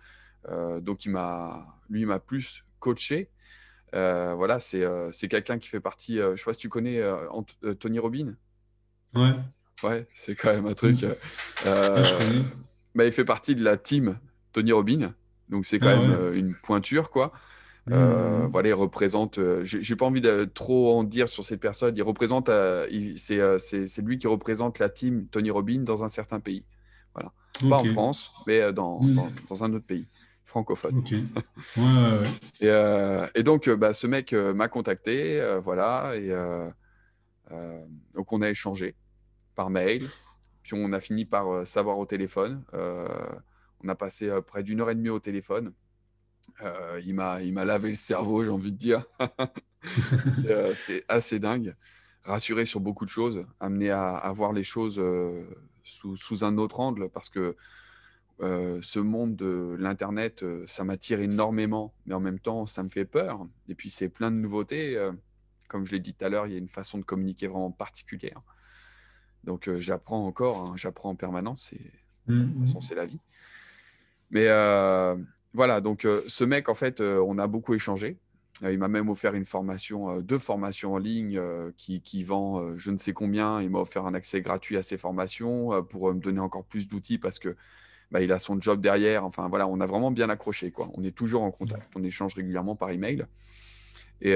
B: euh, donc il m'a, lui, m'a plus coaché. voilà, c'est quelqu'un qui fait partie. je sais pas si tu connais Tony Robin. Ouais. Ouais, c'est quand même un truc. Mmh. il fait partie de la team Tony Robin, donc c'est quand ah même une pointure quoi. Euh, mmh. Voilà, il représente. Euh, j'ai pas envie de trop en dire sur cette personne. Il représente. Euh, c'est lui qui représente la team Tony Robbins dans un certain pays. Voilà. Pas en France, mais mmh. dans, dans, un autre pays francophone. et, donc, bah, ce mec m'a contacté. voilà. Et donc, on a échangé par mail. Puis on a fini par savoir au téléphone. on a passé près d'une heure et demie au téléphone. Euh, il m'a lavé le cerveau, j'ai envie de dire. Euh, c'est assez dingue. Rassuré sur beaucoup de choses, amené à, voir les choses euh, sous, un autre angle, parce que euh, ce monde de l'Internet, ça m'attire énormément, mais en même temps, ça me fait peur. Et puis, c'est plein de nouveautés. comme je l'ai dit tout à l'heure, il y a une façon de communiquer vraiment particulière. Donc, j'apprends encore, hein, j'apprends en permanence. Et... De toute mmh, mmh. façon, c'est la vie. Mais voilà, donc euh, ce mec, en fait, euh, on a beaucoup échangé. Euh, il m'a même offert une formation, deux formations en ligne qui, vend je ne sais combien. Il m'a offert un accès gratuit à ces formations pour me donner encore plus d'outils parce que bah, il a son job derrière. Enfin voilà, on a vraiment bien accroché. Quoi. On est toujours en contact, mmh. on échange régulièrement par email. Et,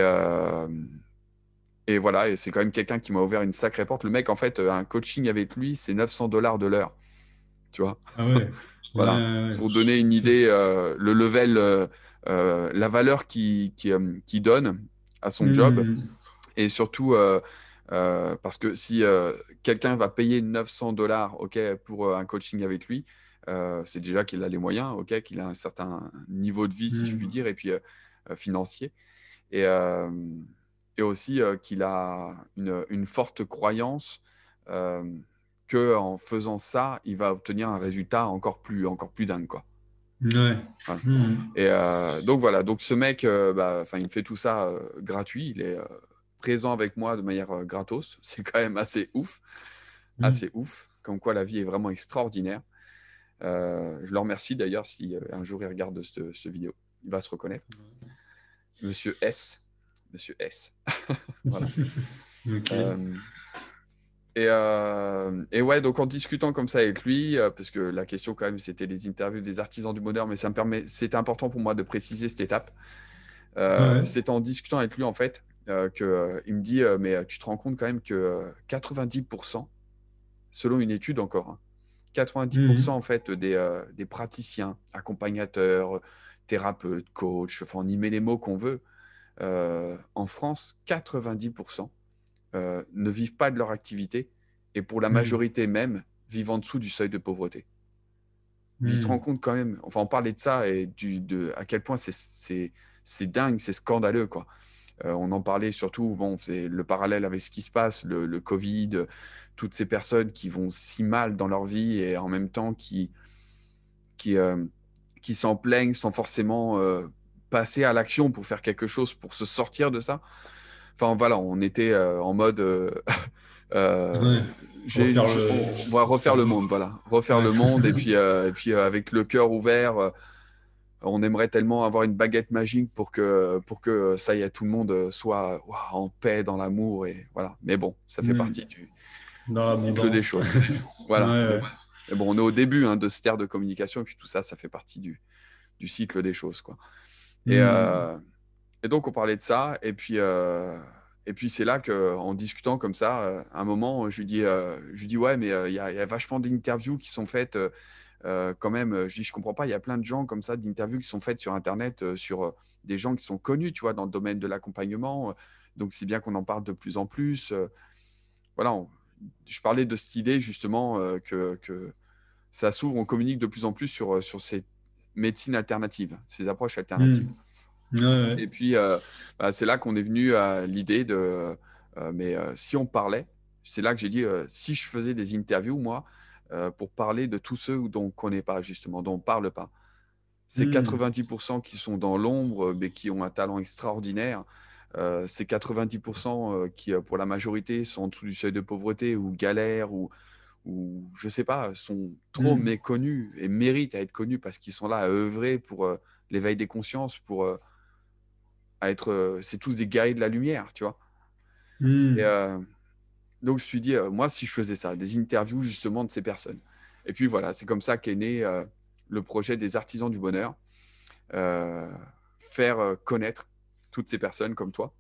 B: et voilà, c'est quand même quelqu'un qui m'a ouvert une sacrée porte. Le mec, en fait, un coaching avec lui, c'est 900 dollars de l'heure. Tu vois
A: ah Voilà,
B: pour donner une idée, euh, le level, euh, euh, la valeur qu'il qui, qui, donne à son mmh, job. Mmh, mmh. Et surtout, parce que si quelqu'un va payer 900 dollars ok, pour un coaching avec lui, c'est déjà qu'il a les moyens, ok, qu'il a un certain niveau de vie, si je puis dire, et puis financier. Et, et aussi qu'il a une, une, forte croyance en faisant ça, il va obtenir un résultat encore plus, encore plus dingue, quoi. Ouais. Mmh. Et euh, donc voilà, donc ce mec, euh, bah, enfin il fait tout ça euh, gratuit, il est présent avec moi de manière gratos, c'est quand même assez ouf, mmh. assez ouf, comme quoi la vie est vraiment extraordinaire. je le remercie d'ailleurs si un jour il regarde ce, vidéo, il va se reconnaître. Monsieur S, Monsieur S. Et, euh, et, ouais, donc en discutant comme ça avec lui, euh, parce que la question quand même, c'était les interviews des artisans du bonheur, mais ça me permet, c'était important pour moi de préciser cette étape. Euh, c'est en discutant avec lui en fait que il me dit, mais tu te rends compte quand même que 90%, selon une étude encore, 90% hein, mmh. en fait des, des, praticiens, accompagnateurs, thérapeutes, coachs, enfin on y met les mots qu'on veut, en France, 90% euh, ne vivent pas de leur activité et pour la hmm. majorité même vivent en dessous du seuil de pauvreté. Mmh. Tu te hmm. rends compte quand même, enfin on parlait de ça et du, de, à quel point c'est dingue, c'est scandaleux quoi. Euh, on en parlait surtout, bon, on le parallèle avec ce qui se passe, le, Covid, toutes ces personnes qui vont si mal dans leur vie et en même temps qui, qui, euh, s'en plaignent sans forcément passer à l'action pour faire quelque chose, pour se sortir de ça. Enfin voilà, on était euh, en mode. Euh, euh, refaire le... on refaire le monde, voilà, refaire le monde et puis, et puis avec le cœur ouvert, on aimerait tellement avoir une baguette magique pour que, pour que ça y est, tout le monde soit en paix, dans l'amour et voilà. Mais bon, ça fait mm. partie du
A: cycle des choses. voilà.
B: bon, on est au début hein, de cette ère de communication et puis tout ça, ça fait partie du, cycle des choses, quoi.
A: Et mm.
B: Et donc, on parlait de ça. Et puis, euh, et puis c'est là qu'en discutant comme ça, euh, à un moment, je lui dis, euh, je dis Ouais, mais il y, a vachement d'interviews qui sont faites quand même. Je dis Je comprends pas, il y a plein de gens comme ça, d'interviews qui sont faites sur Internet, sur des gens qui sont connus, tu vois, dans le domaine de l'accompagnement. donc, c'est bien qu'on en parle de plus en plus. voilà, je parlais de cette idée justement que, que, ça s'ouvre, on communique de plus en plus sur, sur ces médecines alternatives, ces approches alternatives. Mmh. Et puis, euh, bah, c'est là qu'on est venu à l'idée de. Euh, mais euh, si on parlait, c'est là que j'ai dit si je faisais des interviews, moi, pour parler de tous ceux dont on ne connaît pas, justement, dont on ne parle pas. Ces 90% hmm. qui sont dans l'ombre, mais qui ont un talent extraordinaire. Euh, ces 90% qui, pour la majorité, sont en dessous du seuil de pauvreté ou galèrent ou, ou je ne sais pas, sont trop hmm. méconnus et méritent à être connus parce qu'ils sont là à œuvrer pour l'éveil des consciences, pour être. Euh, c'est tous des guerriers de la lumière, tu vois. Hmm. Euh, donc je me suis dit, euh, moi, si je faisais ça, des interviews justement de ces personnes. Et puis voilà, c'est comme ça qu'est né le projet des artisans du bonheur, faire connaître toutes ces personnes comme toi,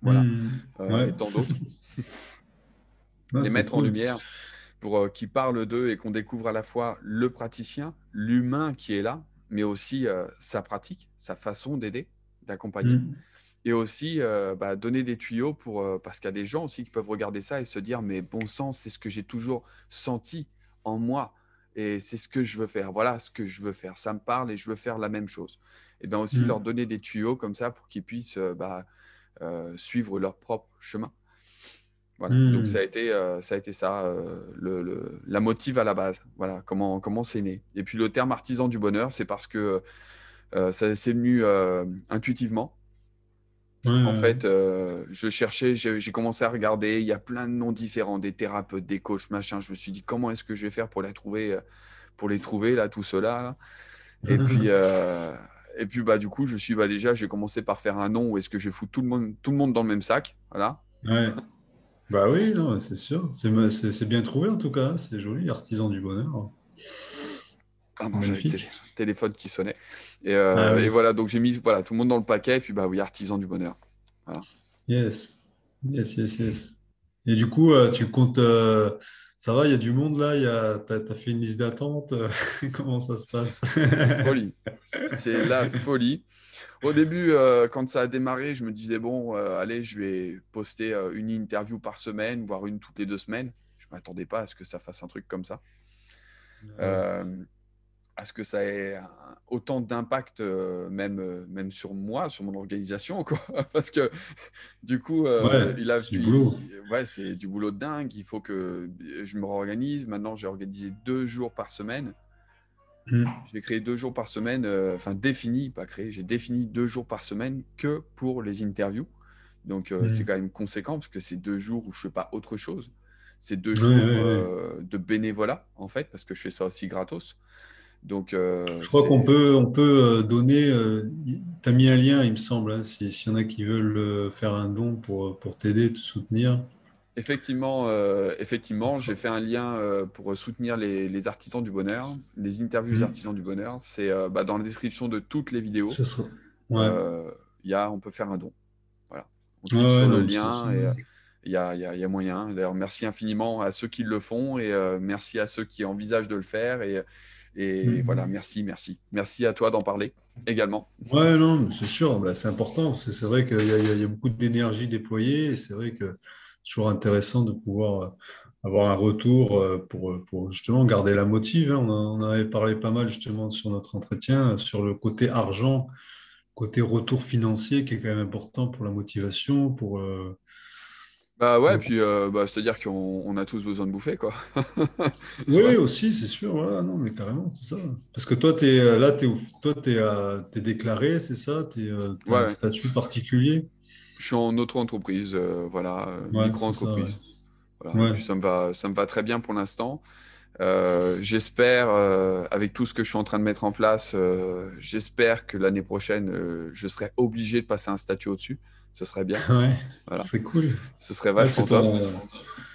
A: voilà, hmm. et tant d'autres, les mettre en lumière
B: pour qu'ils parlent d'eux et qu'on découvre à la fois le praticien, l'humain qui est là, mais aussi sa pratique, sa façon d'aider d'accompagner. Mm. Et aussi euh, bah, donner des tuyaux pour euh, parce qu'il y a des gens aussi qui peuvent regarder ça et se dire mais bon sens c'est ce que j'ai toujours senti en moi et c'est ce que je veux faire. Voilà ce que je veux faire. Ça me parle et je veux faire la même chose. Et bien aussi mm. leur donner des tuyaux comme ça pour qu'ils puissent euh, bah, suivre leur propre chemin. Voilà. Mm. Donc ça a été, ça, a été ça la motive à la base. Voilà comment comment c'est né. Et puis le terme artisan du bonheur, c'est parce que euh, ça s'est venu euh, intuitivement. En fait, euh, je cherchais, j'ai commencé à regarder, il y a plein de noms différents, des thérapeutes, des coachs, machin. Je me suis dit, comment est-ce que je vais faire pour les trouver, pour les trouver là, tout cela. Et puis, et puis bah du coup, je suis bah, déjà, j'ai commencé par faire un nom où est-ce que je fous tout le monde, tout le monde dans le même sac, voilà.
A: Ouais. bah oui, non, c'est sûr, c'est bien trouvé en tout cas, c'est joli, artisan du bonheur. Ah, j'avais
B: téléphone qui sonnait. Euh, ah et, voilà, donc j'ai mis voilà, tout le monde dans le paquet, et puis bah oui, artisan du bonheur. Voilà.
A: Yes, yes, yes, yes. Et du coup, euh, tu comptes. Euh, ça va, il y a du monde là, a... tu as, fait une liste d'attente. Comment ça se passe Folie.
B: C'est la folie. Au début, quand ça a démarré, je me disais, bon, allez, je vais poster une interview par semaine, voire une toutes les deux semaines. Je ne m'attendais pas à ce que ça fasse un truc comme ça à ce que ça ait autant d'impact euh, même, euh, même sur moi, sur mon organisation. Quoi. Parce que du coup, euh, il a c'est du boulot. ouais, c'est du boulot de dingue. Il faut que je me réorganise. Maintenant, j'ai organisé deux jours par semaine. Hmm. J'ai créé deux jours par semaine, enfin défini, pas créé, j'ai défini deux jours par semaine que pour les interviews. Donc hmm. c'est quand même conséquent parce que c'est deux jours où je ne fais pas autre chose. C'est deux jours de bénévolat en fait parce que je fais ça aussi gratos. Donc, euh, je crois qu'on
A: peut, on peut euh, donner. Euh, tu as mis un lien, il me semble, hein, s'il y en a qui veulent euh, faire un don pour, pour t'aider, te soutenir.
B: Effectivement, effectivement j'ai fait un lien pour soutenir les, les, artisans du bonheur, les interviews des mhm. artisans du bonheur. C'est bah, dans la description de toutes les vidéos. ça. Y a, on peut faire un don. Voilà. On clique sur le lien et il y, y a, moyen. D'ailleurs, merci infiniment à ceux qui le font et merci à ceux qui envisagent de le faire. Et, et mhm. voilà, merci, merci. Merci à toi d'en parler également.
A: Oui, non, c'est sûr, bah, c'est important. C'est vrai qu'il y, a beaucoup d'énergie déployée. C'est vrai que c'est toujours intéressant de pouvoir euh, avoir un retour euh, pour, euh, pour justement garder la motive. Hein. On en avait parlé pas mal justement sur notre entretien, sur le côté argent, côté retour financier qui est quand même important pour la motivation, pour,
B: bah ouais, puis euh, bah, c'est-à-dire
A: qu'on a tous besoin de bouffer, quoi. oui, aussi, c'est sûr, non, mais carrément, c'est ça. Parce que toi, es, euh, là, tu es, es, déclaré, c'est ça Tu euh, as un statut
B: particulier Je suis en autre entreprise voilà, micro-entreprise. ça, me va, ça me va très bien pour l'instant. j'espère, avec tout ce que je suis en train de mettre en place, j'espère que l'année prochaine, je serai obligé de passer un statut au-dessus. Ce serait bien. Ouais, voilà. c'est cool. Ce serait vachement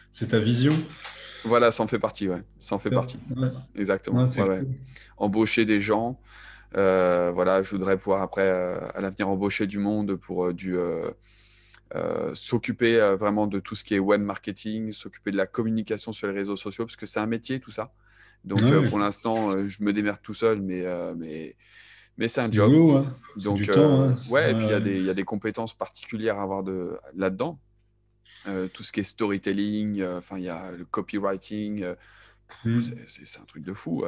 B: C'est ta vision. Voilà, ça en fait partie, ouais. Ça en fait partie. Exactement. Embaucher des gens. Euh, voilà, je voudrais pouvoir après, euh, à l'avenir, embaucher du monde pour euh, du s'occuper vraiment de tout ce qui est web marketing, s'occuper de la communication sur les réseaux sociaux, parce que c'est un métier, tout ça. Donc, pour l'instant, je me démerde tout seul, mais, mais mais c'est un job. Hein. Donc, euh, hein. ouais, et puis il y, a des compétences particulières à avoir de, là-dedans. Euh, tout ce qui est storytelling, euh, enfin, il y a le copywriting. Hmm. C'est un truc de fou.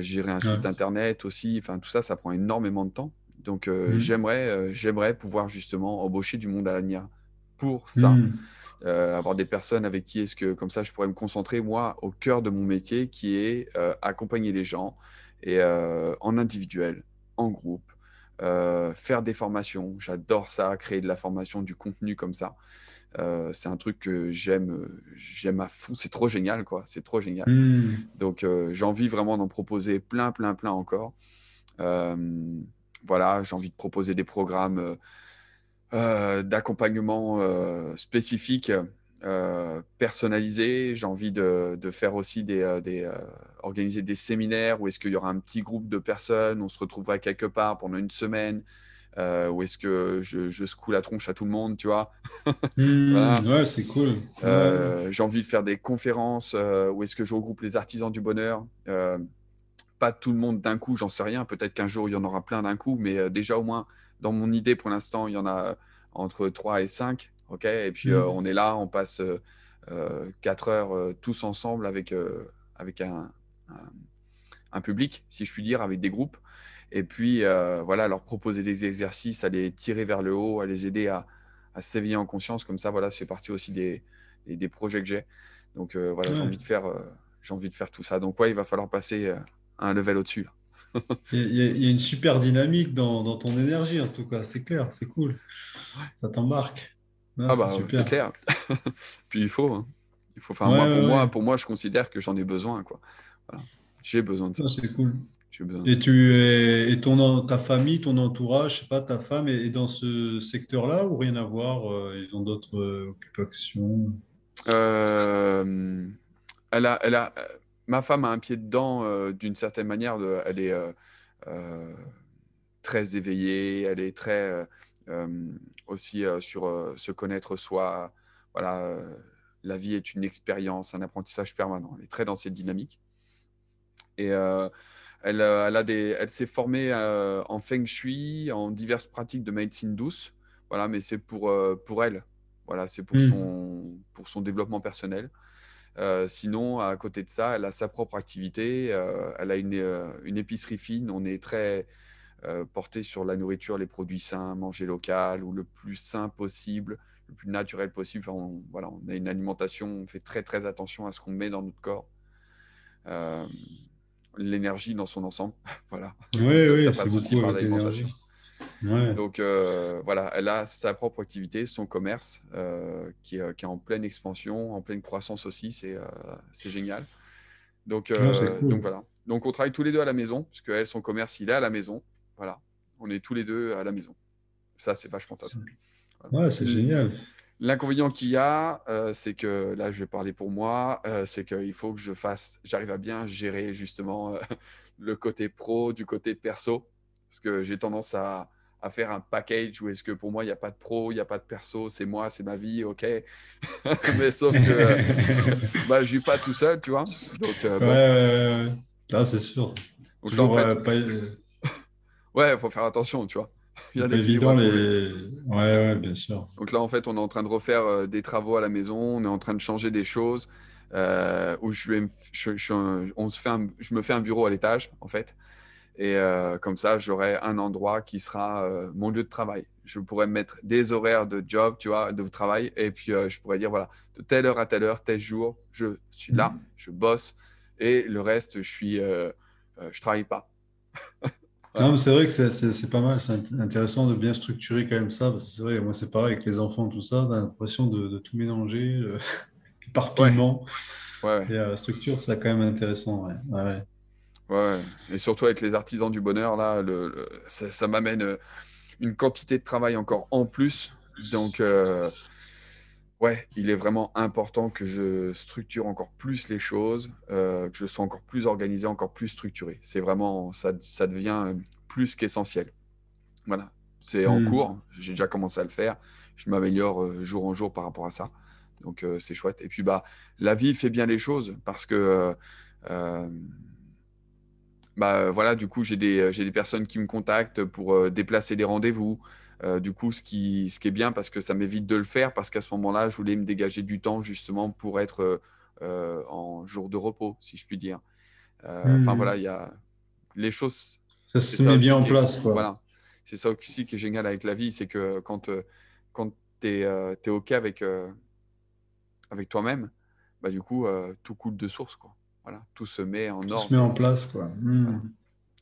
B: gérer un site internet aussi, enfin tout ça, ça prend énormément de temps. Donc hmm. j'aimerais, j'aimerais pouvoir justement embaucher du monde à l'avenir pour hmm. ça, avoir des personnes avec qui est-ce que comme ça je pourrais me concentrer moi au cœur de mon métier qui est accompagner les gens et en individuel en groupe, euh, faire des formations. J'adore ça, créer de la formation, du contenu comme ça. Euh, c'est un truc que j'aime, j'aime à fond. C'est trop génial, quoi. C'est trop génial. Hmm. Donc, euh, j'ai envie vraiment d'en proposer plein, plein, plein encore. voilà, j'ai envie de proposer des programmes d'accompagnement spécifiques euh, personnalisé. J'ai envie de, faire aussi des, euh, des euh, organiser des séminaires où est-ce qu'il y aura un petit groupe de personnes, on se retrouvera quelque part pendant une semaine. Euh, ou est-ce que je, je, secoue la tronche à tout le monde, tu vois
A: mmh, Ouais, c'est cool. J'ai
B: envie de faire des conférences où est-ce que je regroupe les artisans du bonheur. pas tout le monde d'un coup, j'en sais rien. Peut-être qu'un jour il y en aura plein d'un coup, mais déjà au moins dans mon idée pour l'instant, il y en a entre 3 et 5 ok Et puis mmh euh, on est là, on passe 4 euh, euh, heures tous ensemble avec, avec un, un, public, si je puis dire, avec des groupes et puis voilà leur proposer des exercices, à les tirer vers le haut, à les aider à, à s'éveiller en conscience. Comme ça, voilà, c'est partie aussi des, des, projets que j'ai. Donc voilà, j'ai envie de faire, j'ai envie de faire tout ça. Donc ouais, il va falloir passer un level
A: au-dessus. Il y, a une super dynamique dans, dans ton énergie en tout cas, c'est clair, c'est cool, ça t'embarque. Ah, bah, c'est clair.
B: Puis il faut. Hein. Il
A: faut. pour,
B: moi, je considère que j'en ai besoin. J'ai besoin de ça. c'est cool.
A: et, ton, ta famille, ton entourage, je sais pas, ta femme est, dans ce secteur-là ou rien à voir euh, Ils ont d'autres euh, occupations
B: euh, elle a, Ma femme a un pied dedans d'une certaine manière. elle est très éveillée, elle est très aussi sur se connaître soi. Voilà, la vie est une expérience, un apprentissage permanent. Elle est très dans cette dynamique. Et elle, elle, a des, elle s'est formée en feng shui, en diverses pratiques de médecine douce. Voilà, mais c'est pour, pour elle. Voilà, c'est pour, mmh. son, pour son développement personnel. sinon, à côté de ça, elle a sa propre activité. elle a une, une épicerie fine. On est très, euh, porter sur la nourriture, les produits sains, manger local ou le plus sain possible, le plus naturel possible. Enfin, on, voilà, on a une alimentation, on fait très très attention à ce qu'on met dans notre corps. Euh, l'énergie dans son ensemble, voilà.
A: ça passe aussi par l'alimentation. Donc
B: euh, voilà, elle a sa propre activité, son commerce qui, est, en pleine expansion, en pleine croissance aussi, c'est génial. Donc, voilà. Donc on travaille tous les deux à la maison, puisque elle, son commerce, il est à la maison. Voilà, on est tous les deux à la maison. Ça, c'est vachement
A: top. c'est génial.
B: L'inconvénient qu'il y a, euh, c'est que là, je vais parler pour moi, euh, c'est qu'il faut que je fasse, j'arrive à bien gérer justement euh, le côté pro du côté perso, parce que j'ai tendance à, faire un package où est-ce que pour moi, il n'y a pas de pro, il n'y a pas de perso, c'est moi, c'est ma vie, ok. Mais sauf que bah, je ne suis pas tout seul, tu vois. Donc,
A: ouais, c'est sûr. Donc,
B: Ouais, il faut faire attention, tu vois. Il évident les...
A: Ouais, ouais, bien sûr.
B: Donc là, en fait, on est en train de refaire euh, des travaux à la maison, on est en train de changer des choses. Euh, où je, vais, on se fait je me fais un bureau à l'étage, en fait. Et euh, comme ça, j'aurai un endroit qui sera mon lieu de travail. Je pourrais mettre des horaires de job, tu vois, de travail. Et puis, je pourrais dire, voilà, de telle heure à telle heure, tel jour, je suis là, mmh. je bosse. Et le reste, je suis, je travaille
A: pas. c'est vrai que c'est pas mal, c'est intéressant de bien structurer quand même ça, parce que c'est vrai, moi c'est pareil avec les enfants, tout ça, t'as l'impression de, tout mélanger, euh, Ouais. Euh, la structure, c'est quand même intéressant. Ouais. ouais. Et
B: surtout avec les artisans du bonheur, là, ça, m'amène euh, une quantité de travail encore en plus. Donc, euh, Ouais, il est vraiment important que je structure encore plus les choses, euh, que je sois encore plus organisé, encore plus structuré. C'est vraiment, ça, devient plus qu'essentiel. Voilà, c'est en hmm. cours, j'ai déjà commencé à le faire, je m'améliore euh, jour en jour par rapport à ça. Donc euh, c'est chouette. Et puis bah, la vie fait bien les choses parce que bah, voilà, du coup j'ai des, des, personnes qui me contactent pour déplacer des rendez-vous. Euh, du coup, ce qui, ce qui est bien parce que ça m'évite de le faire, parce qu'à ce moment-là, je voulais me dégager du temps justement pour être euh, en jour de repos, si je puis dire. Euh, enfin hmm. voilà, il y a les choses. Ça se met bien en place. quoi. Voilà. C'est ça aussi qui est génial avec la vie, c'est que quand, quand tu es, OK avec, avec toi-même, bah, du coup, tout coule de source. Quoi. Voilà, tout se met en ordre. Tout se met en place.
A: Quoi. Hmm.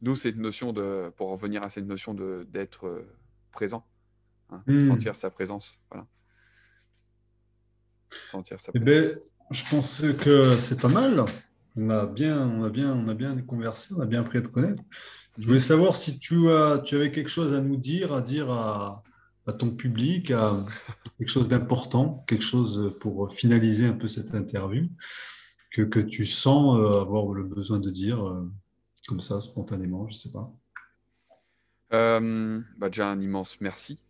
B: Nous, cette notion de, pour revenir à cette notion d'être présent. Hein, hmm. Sentir sa présence. Voilà. Sentir sa
A: eh ben, présence. je pense que c'est pas mal. On a bien, on a bien, on a bien conversé, on a bien appris à te connaître. Je voulais savoir si tu, as, tu avais quelque chose à nous dire, à dire à, ton public, quelque chose d'important, quelque chose pour finaliser un peu cette interview, que, que tu sens euh, avoir le besoin de dire euh, comme ça, spontanément, je ne sais pas.
B: Euh, bah, déjà, un immense merci.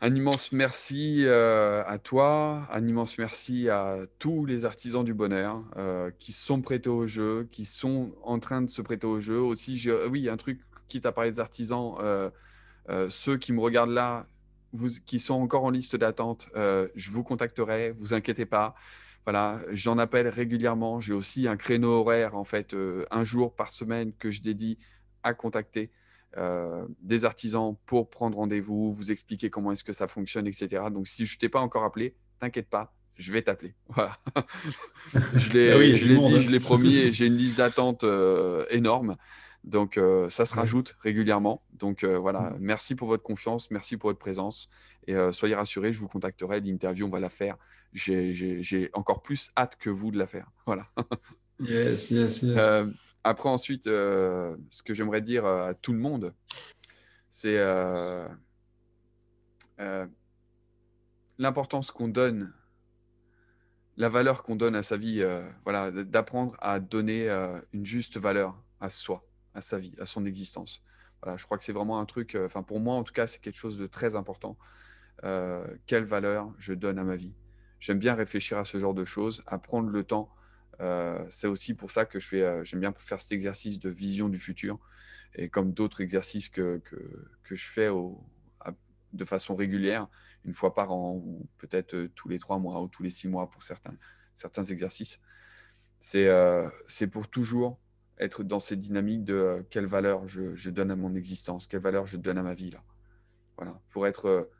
B: Un immense merci euh, à toi, un immense merci à tous les artisans du bonheur euh, qui sont prêtés au jeu, qui sont en train de se prêter au jeu. Aussi, je, oui, un truc qui à parler des artisans, ceux qui me regardent là, qui sont encore en liste d'attente, je vous contacterai, vous inquiétez pas. Voilà, j'en appelle régulièrement. J'ai aussi un créneau horaire, en fait, un jour par semaine que je dédie à contacter euh, des artisans pour prendre rendez-vous, vous expliquer comment est-ce que ça fonctionne, etc. Donc si je t'ai pas encore appelé, t'inquiète pas, je vais t'appeler. Voilà.
A: je l'ai, ah je l'ai hein. je l'ai promis et j'ai une
B: liste d'attente euh, énorme. Donc euh, ça se rajoute régulièrement. Donc voilà, merci pour votre confiance, merci pour votre présence. Et soyez rassurés, je vous contacterai. L'interview, on va la faire. J'ai, encore plus hâte que vous de la faire. Voilà.
A: Yes, yes, yes.
B: Après, ensuite, euh, ce que j'aimerais dire euh, à tout le monde, c'est euh, l'importance qu'on donne, la valeur qu'on donne à sa vie, voilà, d'apprendre à donner une juste valeur à soi, à sa vie, à son existence. Voilà, je crois que c'est vraiment un truc, enfin pour moi en tout cas, c'est quelque chose de très important. quelle valeur je donne à ma vie J'aime bien réfléchir à ce genre de choses, à prendre le temps euh, c'est aussi pour ça que je fais, euh, j'aime bien faire cet exercice de vision du futur. Et comme d'autres exercices que, que, que, je fais au, de façon régulière, une fois par an, ou peut-être euh, tous les trois mois, ou tous les six mois pour certains, certains exercices, c'est euh, pour toujours être dans cette dynamique de quelle valeur je, donne à mon existence, quelle valeur je donne à ma vie. Là. Voilà, pour être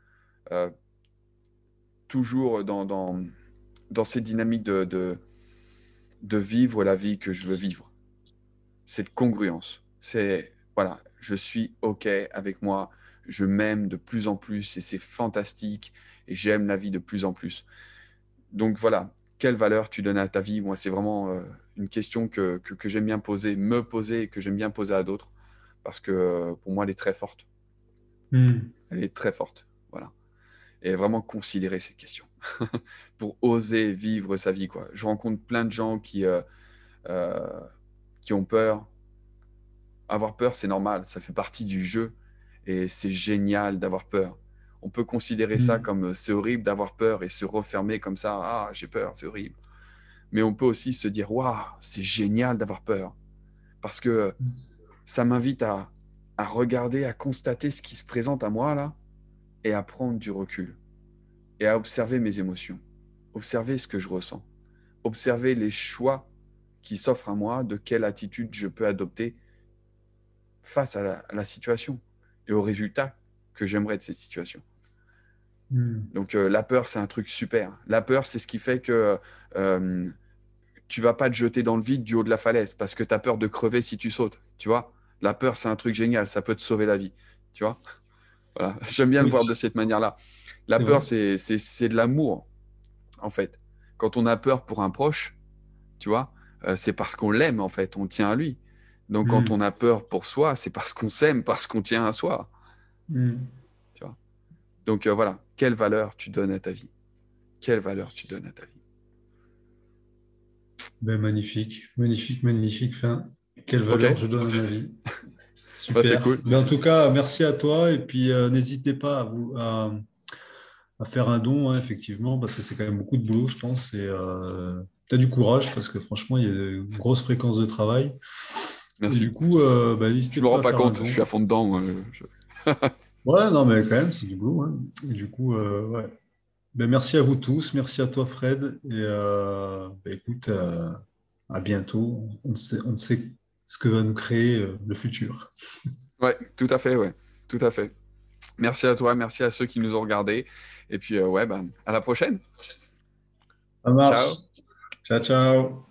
B: toujours dans, dans, dans, cette dynamique de de vivre la vie que je veux vivre. Cette congruence, c'est voilà, je suis OK avec moi, je m'aime de plus en plus et c'est fantastique et j'aime la vie de plus en plus. Donc voilà, quelle valeur tu donnes à ta vie Moi, c'est vraiment euh, une question que, que, j'aime bien poser, me poser que j'aime bien poser à d'autres parce que euh, pour moi, elle est très forte. Hmm. Elle est très forte. Voilà. Et vraiment considérer cette question. pour oser vivre sa vie. Quoi. Je rencontre plein de gens qui, euh, euh, qui ont peur. Avoir peur, c'est normal, ça fait partie du jeu et c'est génial d'avoir peur. On peut considérer ça mm. comme euh, c'est horrible d'avoir peur et se refermer comme ça, ah j'ai peur, c'est horrible. Mais on peut aussi se dire, waouh, c'est génial d'avoir peur. Parce que ça m'invite à, à regarder, à constater ce qui se présente à moi là et à prendre du recul et à observer mes émotions, observer ce que je ressens, observer les choix qui s'offrent à moi, de quelle attitude je peux adopter face à la, situation et au résultat que j'aimerais de cette situation. Hmm. Donc euh, la peur, c'est un truc super. La peur, c'est ce qui fait que euh, tu vas pas te jeter dans le vide du haut de la falaise parce que tu as peur de crever si tu sautes. Tu vois, la peur, c'est un truc génial, ça peut te sauver la vie. Tu vois, voilà. J'aime bien le voir de cette manière-là. La peur, c'est de l'amour, en fait. Quand on a peur pour un proche, tu vois, euh, c'est parce qu'on l'aime, en fait, on tient à lui. Donc, quand hmm. on a peur pour soi, c'est parce qu'on s'aime, parce qu'on tient à soi. Hmm. Donc, euh, voilà, quelle valeur tu donnes à ta vie Quelle valeur tu donnes à ta vie
A: ben, magnifique, magnifique, magnifique fin. Quelle valeur je donne à ma vie. Bah, Super. cool. Mais ben, en tout cas, merci à toi et puis euh, n'hésitez pas à vous à faire un don, hein, effectivement, parce que c'est quand même beaucoup de boulot, je pense. Et euh, tu as du courage, parce que franchement, il y a une grosse fréquence de travail. Merci. du coup, euh, bah, ne me rends pas, compte, je
B: suis à fond dedans.
A: ouais, non, mais quand même, c'est du boulot. Hein. Et du coup, euh, ouais. Ben, merci à vous tous, merci à toi, Fred. Et euh, ben, écoute, à bientôt. On sait, on sait ce que va nous créer le futur.
B: ouais, tout à fait, ouais, tout à fait. Merci à toi, merci à ceux qui nous ont regardés. Et puis, euh, ouais, ben, à la prochaine. Ça marche. ciao. ciao.